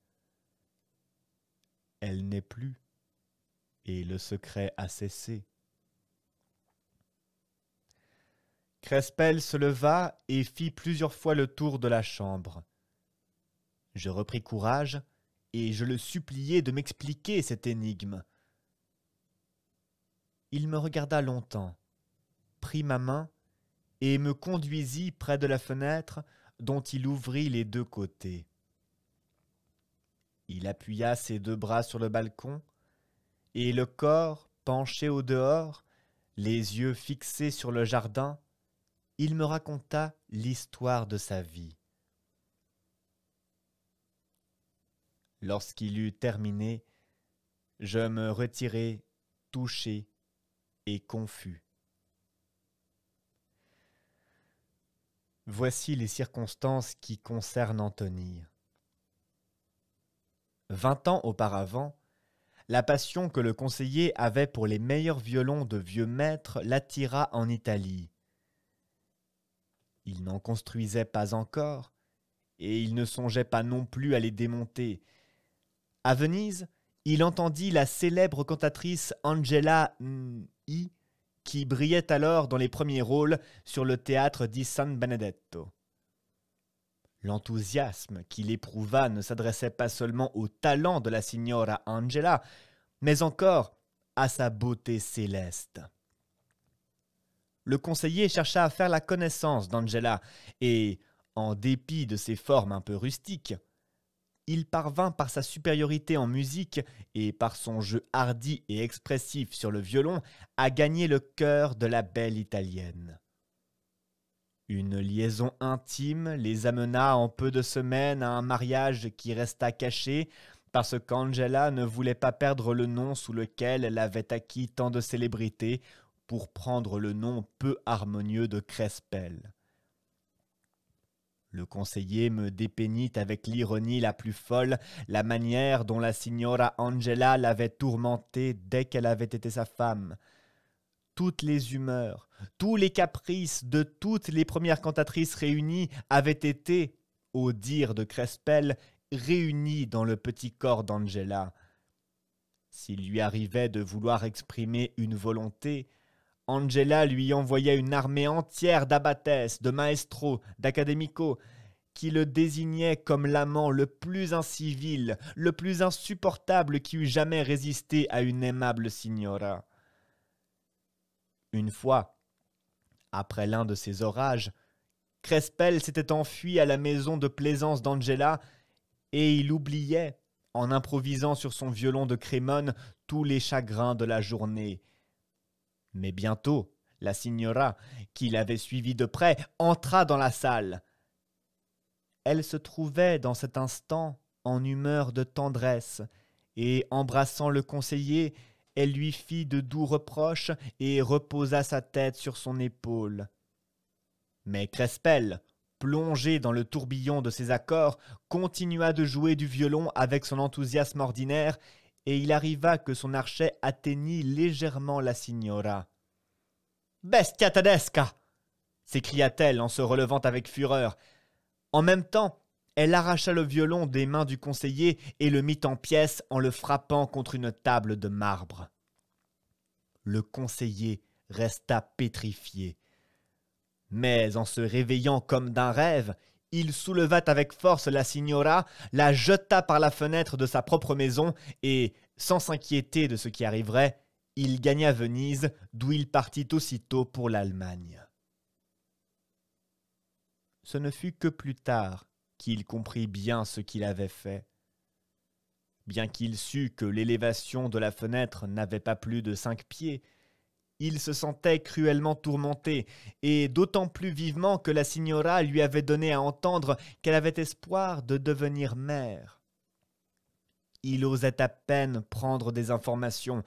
Elle n'est plus, et le secret a cessé. Crespel se leva et fit plusieurs fois le tour de la chambre. Je repris courage, et je le suppliai de m'expliquer cette énigme. Il me regarda longtemps, prit ma main, et me conduisit près de la fenêtre dont il ouvrit les deux côtés. Il appuya ses deux bras sur le balcon, et le corps, penché au dehors, les yeux fixés sur le jardin, il me raconta l'histoire de sa vie. Lorsqu'il eut terminé, je me retirai touché et confus. Voici les circonstances qui concernent Antonie. Vingt ans auparavant, la passion que le conseiller avait pour les meilleurs violons de vieux maîtres l'attira en Italie. Il n'en construisait pas encore, et il ne songeait pas non plus à les démonter, à Venise, il entendit la célèbre cantatrice Angela I, qui brillait alors dans les premiers rôles sur le théâtre di San Benedetto. L'enthousiasme qu'il éprouva ne s'adressait pas seulement au talent de la signora Angela, mais encore à sa beauté céleste. Le conseiller chercha à faire la connaissance d'Angela, et, en dépit de ses formes un peu rustiques, il parvint par sa supériorité en musique et par son jeu hardi et expressif sur le violon à gagner le cœur de la belle italienne. Une liaison intime les amena en peu de semaines à un mariage qui resta caché, parce qu'Angela ne voulait pas perdre le nom sous lequel elle avait acquis tant de célébrité pour prendre le nom peu harmonieux de Crespel. Le conseiller me dépeignit avec l'ironie la plus folle la manière dont la signora Angela l'avait tourmentée dès qu'elle avait été sa femme. Toutes les humeurs, tous les caprices de toutes les premières cantatrices réunies avaient été, au dire de Crespel, réunies dans le petit corps d'Angela. S'il lui arrivait de vouloir exprimer une volonté, Angela lui envoya une armée entière d'abatesses, de maestros, d'académicos, qui le désignait comme l'amant le plus incivil, le plus insupportable qui eût jamais résisté à une aimable signora. Une fois, après l'un de ces orages, Crespel s'était enfui à la maison de plaisance d'Angela, et il oubliait, en improvisant sur son violon de Crémone, tous les chagrins de la journée mais bientôt, la signora, qui l'avait suivie de près, entra dans la salle. Elle se trouvait dans cet instant en humeur de tendresse, et embrassant le conseiller, elle lui fit de doux reproches et reposa sa tête sur son épaule. Mais Crespel, plongé dans le tourbillon de ses accords, continua de jouer du violon avec son enthousiasme ordinaire et il arriva que son archet atteignit légèrement la signora. Bestia tedesca s'écria-t-elle en se relevant avec fureur. En même temps, elle arracha le violon des mains du conseiller et le mit en pièces en le frappant contre une table de marbre. Le conseiller resta pétrifié. Mais en se réveillant comme d'un rêve, il souleva avec force la signora, la jeta par la fenêtre de sa propre maison et, sans s'inquiéter de ce qui arriverait, il gagna Venise, d'où il partit aussitôt pour l'Allemagne. Ce ne fut que plus tard qu'il comprit bien ce qu'il avait fait. Bien qu'il sût que l'élévation de la fenêtre n'avait pas plus de cinq pieds, il se sentait cruellement tourmenté, et d'autant plus vivement que la signora lui avait donné à entendre qu'elle avait espoir de devenir mère. Il osait à peine prendre des informations,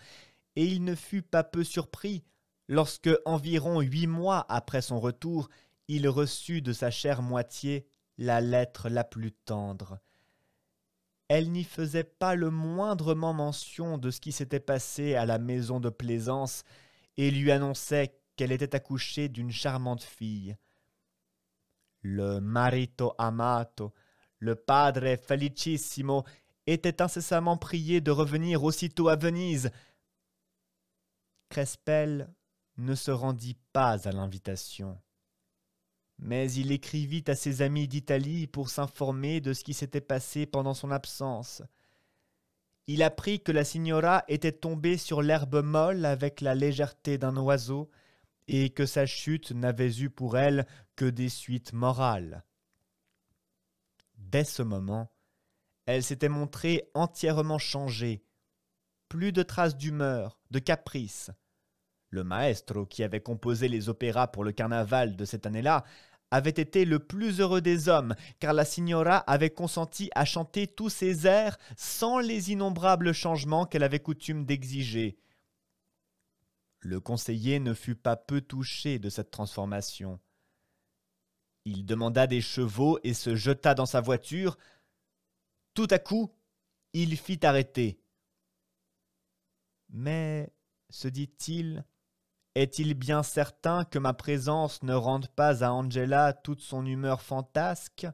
et il ne fut pas peu surpris lorsque, environ huit mois après son retour, il reçut de sa chère moitié la lettre la plus tendre. Elle n'y faisait pas le moindrement mention de ce qui s'était passé à la maison de plaisance, et lui annonçait qu'elle était accouchée d'une charmante fille. Le marito amato, le padre felicissimo, était incessamment prié de revenir aussitôt à Venise. Crespel ne se rendit pas à l'invitation. Mais il écrivit à ses amis d'Italie pour s'informer de ce qui s'était passé pendant son absence. Il apprit que la signora était tombée sur l'herbe molle avec la légèreté d'un oiseau, et que sa chute n'avait eu pour elle que des suites morales. Dès ce moment, elle s'était montrée entièrement changée, plus de traces d'humeur, de caprice. Le maestro qui avait composé les opéras pour le carnaval de cette année-là avait été le plus heureux des hommes, car la signora avait consenti à chanter tous ses airs sans les innombrables changements qu'elle avait coutume d'exiger. Le conseiller ne fut pas peu touché de cette transformation. Il demanda des chevaux et se jeta dans sa voiture. Tout à coup, il fit arrêter. Mais, se dit-il, est-il bien certain que ma présence ne rende pas à Angela toute son humeur fantasque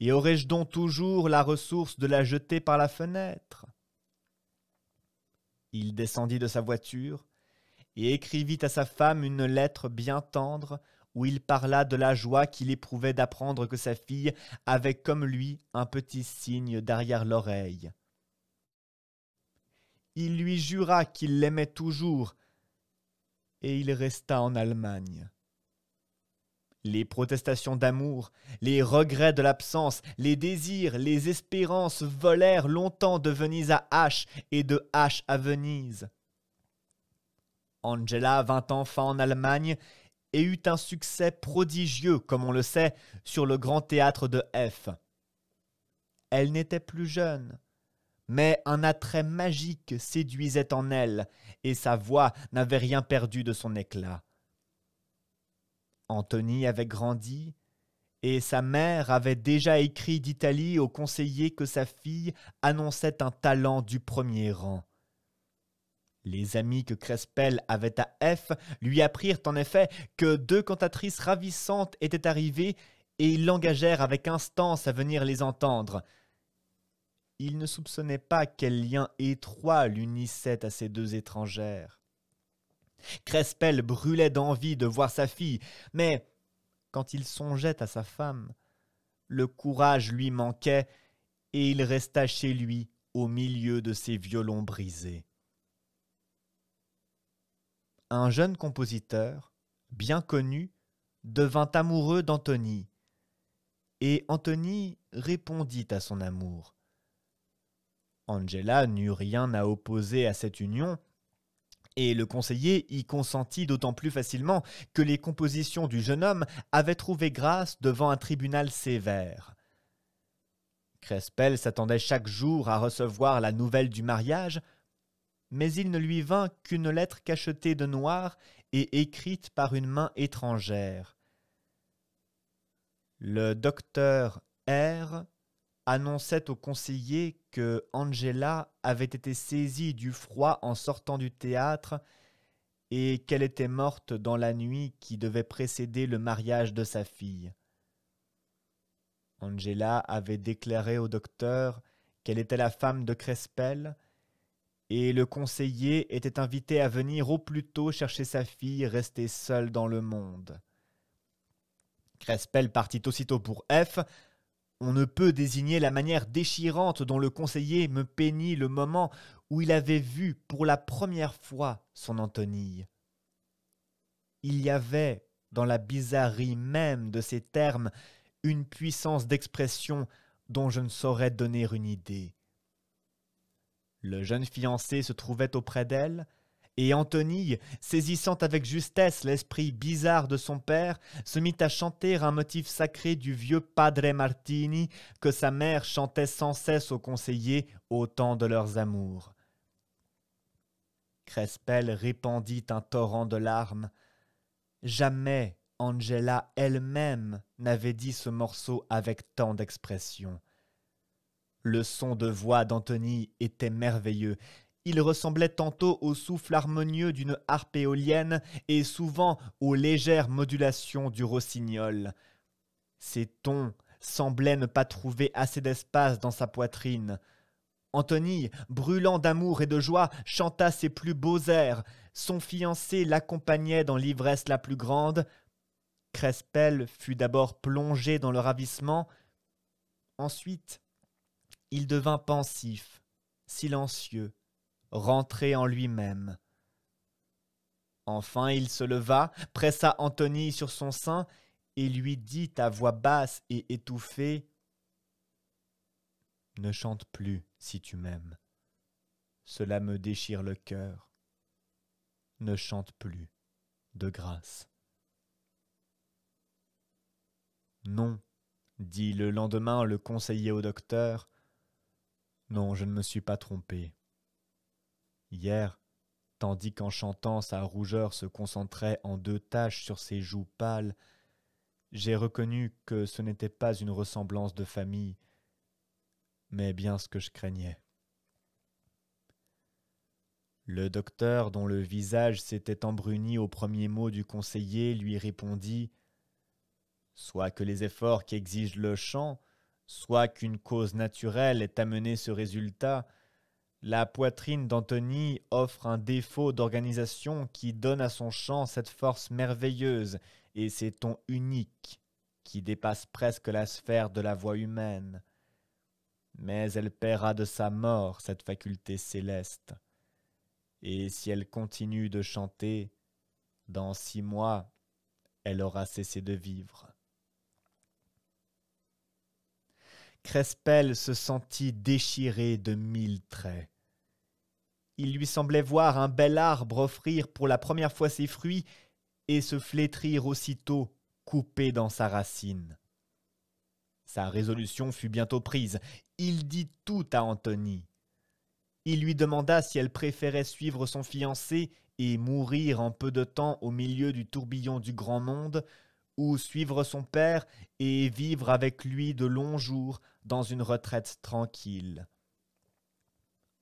Et aurais-je donc toujours la ressource de la jeter par la fenêtre Il descendit de sa voiture et écrivit à sa femme une lettre bien tendre où il parla de la joie qu'il éprouvait d'apprendre que sa fille avait comme lui un petit signe derrière l'oreille. Il lui jura qu'il l'aimait toujours, et il resta en Allemagne. Les protestations d'amour, les regrets de l'absence, les désirs, les espérances volèrent longtemps de Venise à H et de H à Venise. Angela vint enfin en Allemagne et eut un succès prodigieux, comme on le sait, sur le grand théâtre de F. Elle n'était plus jeune, mais un attrait magique séduisait en elle, et sa voix n'avait rien perdu de son éclat. Anthony avait grandi, et sa mère avait déjà écrit d'Italie au conseiller que sa fille annonçait un talent du premier rang. Les amis que Crespel avait à F lui apprirent en effet que deux cantatrices ravissantes étaient arrivées, et ils l'engagèrent avec instance à venir les entendre il ne soupçonnait pas quel lien étroit l'unissait à ces deux étrangères. Crespel brûlait d'envie de voir sa fille, mais quand il songeait à sa femme, le courage lui manquait et il resta chez lui au milieu de ses violons brisés. Un jeune compositeur, bien connu, devint amoureux d'Anthony, et Anthony répondit à son amour. Angela n'eut rien à opposer à cette union, et le conseiller y consentit d'autant plus facilement que les compositions du jeune homme avaient trouvé grâce devant un tribunal sévère. Crespel s'attendait chaque jour à recevoir la nouvelle du mariage, mais il ne lui vint qu'une lettre cachetée de noir et écrite par une main étrangère. Le docteur R annonçait au conseiller que Angela avait été saisie du froid en sortant du théâtre et qu'elle était morte dans la nuit qui devait précéder le mariage de sa fille. Angela avait déclaré au docteur qu'elle était la femme de Crespel, et le conseiller était invité à venir au plus tôt chercher sa fille restée seule dans le monde. Crespel partit aussitôt pour F, on ne peut désigner la manière déchirante dont le conseiller me peignit le moment où il avait vu pour la première fois son Antonille. Il y avait, dans la bizarrerie même de ces termes, une puissance d'expression dont je ne saurais donner une idée. Le jeune fiancé se trouvait auprès d'elle, et Anthony, saisissant avec justesse l'esprit bizarre de son père, se mit à chanter un motif sacré du vieux Padre Martini que sa mère chantait sans cesse aux conseillers au temps de leurs amours. Crespel répandit un torrent de larmes. Jamais Angela elle-même n'avait dit ce morceau avec tant d'expression. Le son de voix d'Anthony était merveilleux, il ressemblait tantôt au souffle harmonieux d'une harpe éolienne et souvent aux légères modulations du rossignol. Ses tons semblaient ne pas trouver assez d'espace dans sa poitrine. Anthony, brûlant d'amour et de joie, chanta ses plus beaux airs. Son fiancé l'accompagnait dans l'ivresse la plus grande. Crespel fut d'abord plongé dans le ravissement. Ensuite, il devint pensif, silencieux, rentrer en lui-même. Enfin il se leva, pressa Anthony sur son sein et lui dit à voix basse et étouffée Ne chante plus si tu m'aimes. Cela me déchire le cœur. Ne chante plus, de grâce. Non, dit le lendemain le conseiller au docteur. Non, je ne me suis pas trompé hier, tandis qu'en chantant sa rougeur se concentrait en deux taches sur ses joues pâles, j'ai reconnu que ce n'était pas une ressemblance de famille, mais bien ce que je craignais. Le docteur, dont le visage s'était embruni aux premiers mots du conseiller, lui répondit Soit que les efforts qu'exige le chant, soit qu'une cause naturelle ait amené ce résultat, la poitrine d'Anthony offre un défaut d'organisation qui donne à son chant cette force merveilleuse et ses tons uniques qui dépassent presque la sphère de la voix humaine. Mais elle paiera de sa mort cette faculté céleste. Et si elle continue de chanter, dans six mois, elle aura cessé de vivre. Crespel se sentit déchiré de mille traits. Il lui semblait voir un bel arbre offrir pour la première fois ses fruits et se flétrir aussitôt, coupé dans sa racine. Sa résolution fut bientôt prise. Il dit tout à Anthony. Il lui demanda si elle préférait suivre son fiancé et mourir en peu de temps au milieu du tourbillon du grand monde, ou suivre son père et vivre avec lui de longs jours dans une retraite tranquille.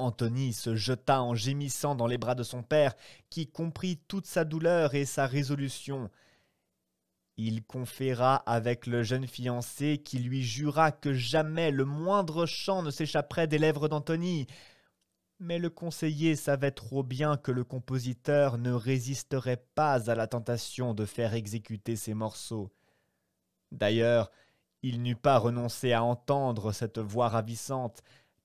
Anthony se jeta en gémissant dans les bras de son père, qui comprit toute sa douleur et sa résolution. Il conféra avec le jeune fiancé qui lui jura que jamais le moindre chant ne s'échapperait des lèvres d'Anthony. Mais le conseiller savait trop bien que le compositeur ne résisterait pas à la tentation de faire exécuter ses morceaux. D'ailleurs, il n'eut pas renoncé à entendre cette voix ravissante,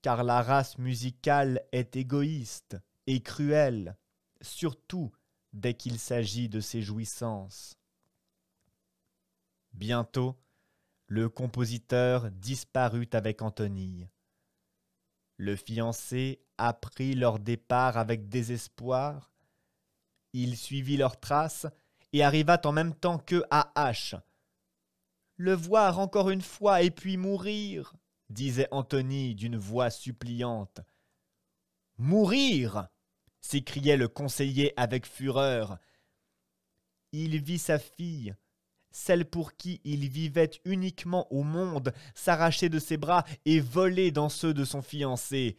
car la race musicale est égoïste et cruelle, surtout dès qu'il s'agit de ses jouissances. Bientôt, le compositeur disparut avec Antonie. Le fiancé apprit leur départ avec désespoir. Il suivit leurs traces et arriva en même temps qu'eux à H. Le voir encore une fois et puis mourir disait Anthony d'une voix suppliante. Mourir s'écriait le conseiller avec fureur. Il vit sa fille, celle pour qui il vivait uniquement au monde, s'arracher de ses bras et voler dans ceux de son fiancé.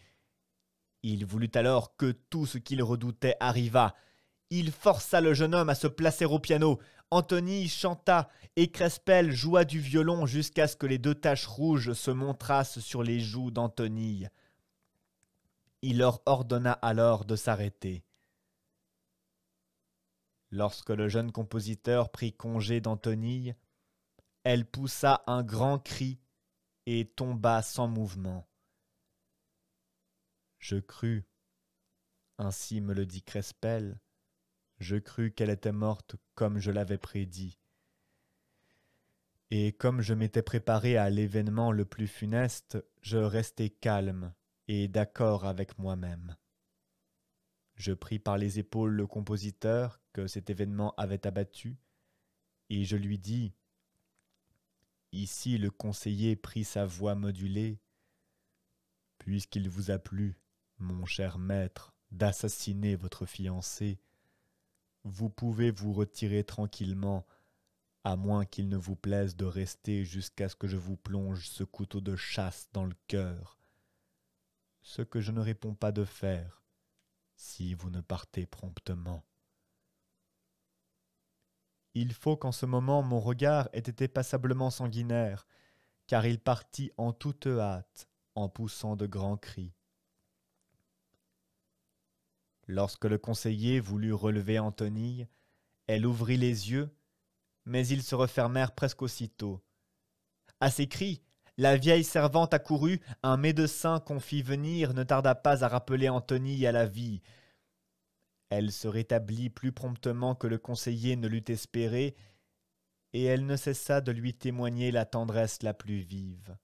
Il voulut alors que tout ce qu'il redoutait arrivât. Il força le jeune homme à se placer au piano, Anthony chanta et Crespel joua du violon jusqu'à ce que les deux taches rouges se montrassent sur les joues d'Anthony. Il leur ordonna alors de s'arrêter. Lorsque le jeune compositeur prit congé d'Antonille, elle poussa un grand cri et tomba sans mouvement. Je crus, ainsi me le dit Crespel, je crus qu'elle était morte comme je l'avais prédit. Et comme je m'étais préparé à l'événement le plus funeste, je restai calme et d'accord avec moi-même. Je pris par les épaules le compositeur que cet événement avait abattu, et je lui dis Ici le conseiller prit sa voix modulée. Puisqu'il vous a plu, mon cher maître, d'assassiner votre fiancée, vous pouvez vous retirer tranquillement, à moins qu'il ne vous plaise de rester jusqu'à ce que je vous plonge ce couteau de chasse dans le cœur. Ce que je ne réponds pas de faire, si vous ne partez promptement. Il faut qu'en ce moment mon regard ait été passablement sanguinaire, car il partit en toute hâte, en poussant de grands cris. Lorsque le conseiller voulut relever Antonille, elle ouvrit les yeux, mais ils se refermèrent presque aussitôt. À ses cris, la vieille servante accourut, un médecin qu'on fit venir ne tarda pas à rappeler Antonille à la vie. Elle se rétablit plus promptement que le conseiller ne l'eût espéré, et elle ne cessa de lui témoigner la tendresse la plus vive.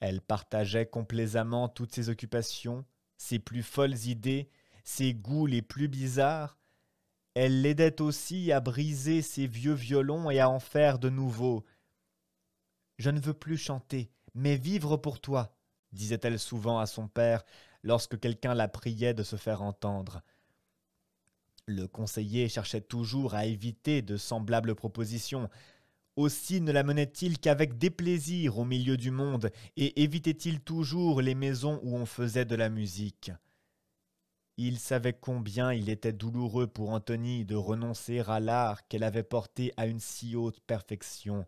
Elle partageait complaisamment toutes ses occupations, ses plus folles idées, ses goûts les plus bizarres, elle l'aidait aussi à briser ses vieux violons et à en faire de nouveaux. Je ne veux plus chanter, mais vivre pour toi, disait-elle souvent à son père lorsque quelqu'un la priait de se faire entendre. Le conseiller cherchait toujours à éviter de semblables propositions. Aussi ne la menait-il qu'avec déplaisir au milieu du monde et évitait-il toujours les maisons où on faisait de la musique. Il savait combien il était douloureux pour Anthony de renoncer à l'art qu'elle avait porté à une si haute perfection.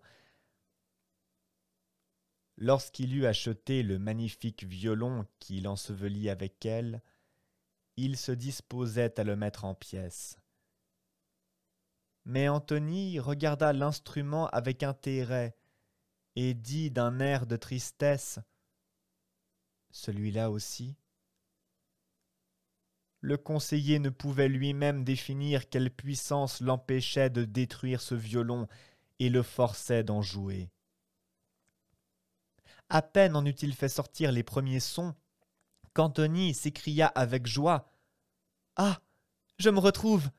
Lorsqu'il eut acheté le magnifique violon qu'il ensevelit avec elle, il se disposait à le mettre en pièces. Mais Anthony regarda l'instrument avec intérêt et dit d'un air de tristesse Celui-là aussi le conseiller ne pouvait lui-même définir quelle puissance l'empêchait de détruire ce violon et le forçait d'en jouer. À peine en eut-il fait sortir les premiers sons, qu'Anthony s'écria avec joie Ah Je me retrouve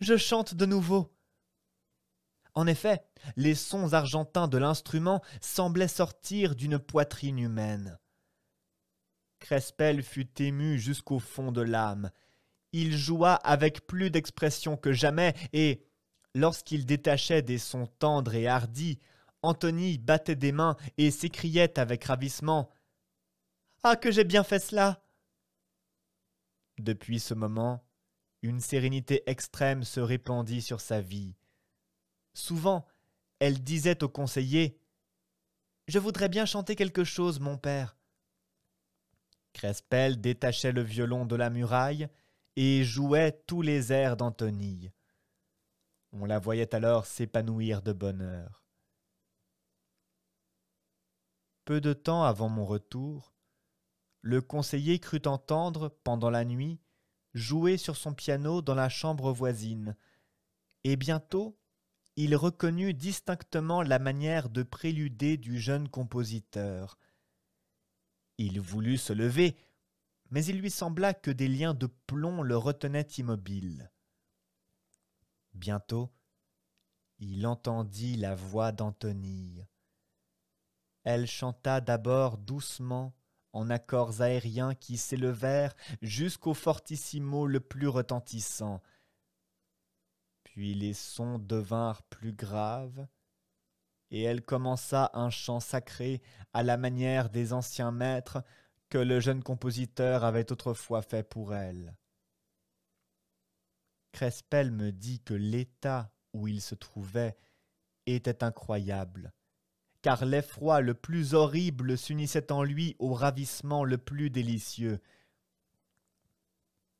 Je chante de nouveau En effet, les sons argentins de l'instrument semblaient sortir d'une poitrine humaine. Crespel fut ému jusqu'au fond de l'âme. Il joua avec plus d'expression que jamais, et, lorsqu'il détachait des sons tendres et hardis, Anthony battait des mains et s'écriait avec ravissement. Ah. Que j'ai bien fait cela. Depuis ce moment, une sérénité extrême se répandit sur sa vie. Souvent, elle disait au conseiller. Je voudrais bien chanter quelque chose, mon père. Crespel détachait le violon de la muraille et jouait tous les airs d'Antonille. On la voyait alors s'épanouir de bonheur. Peu de temps avant mon retour, le conseiller crut entendre, pendant la nuit, jouer sur son piano dans la chambre voisine, et bientôt il reconnut distinctement la manière de préluder du jeune compositeur, il voulut se lever, mais il lui sembla que des liens de plomb le retenaient immobile. Bientôt, il entendit la voix d'Antonie. Elle chanta d'abord doucement, en accords aériens qui s'élevèrent jusqu'au fortissimo le plus retentissant. Puis les sons devinrent plus graves, et elle commença un chant sacré à la manière des anciens maîtres que le jeune compositeur avait autrefois fait pour elle. Crespel me dit que l'état où il se trouvait était incroyable, car l'effroi le plus horrible s'unissait en lui au ravissement le plus délicieux.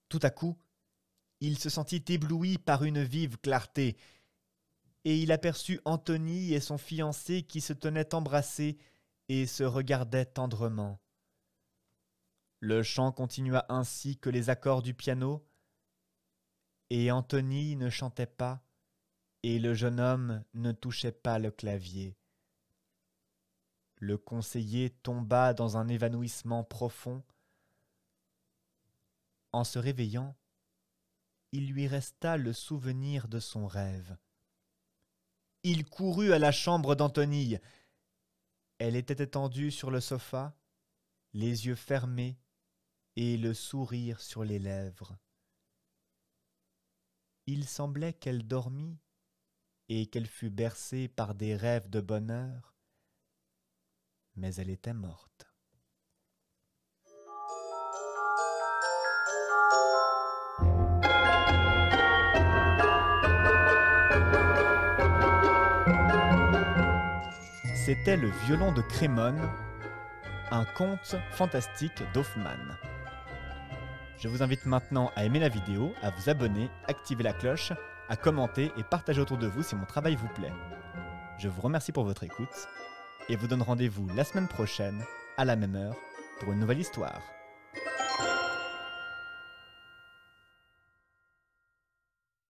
Tout à coup, il se sentit ébloui par une vive clarté, et il aperçut Anthony et son fiancé qui se tenaient embrassés et se regardaient tendrement. Le chant continua ainsi que les accords du piano, et Anthony ne chantait pas, et le jeune homme ne touchait pas le clavier. Le conseiller tomba dans un évanouissement profond. En se réveillant, il lui resta le souvenir de son rêve. Il courut à la chambre d'Antonille. Elle était étendue sur le sofa, les yeux fermés et le sourire sur les lèvres. Il semblait qu'elle dormît et qu'elle fût bercée par des rêves de bonheur, mais elle était morte. C'était le violon de Crémone, un conte fantastique d'Hoffmann. Je vous invite maintenant à aimer la vidéo, à vous abonner, activer la cloche, à commenter et partager autour de vous si mon travail vous plaît. Je vous remercie pour votre écoute et vous donne rendez-vous la semaine prochaine à la même heure pour une nouvelle histoire.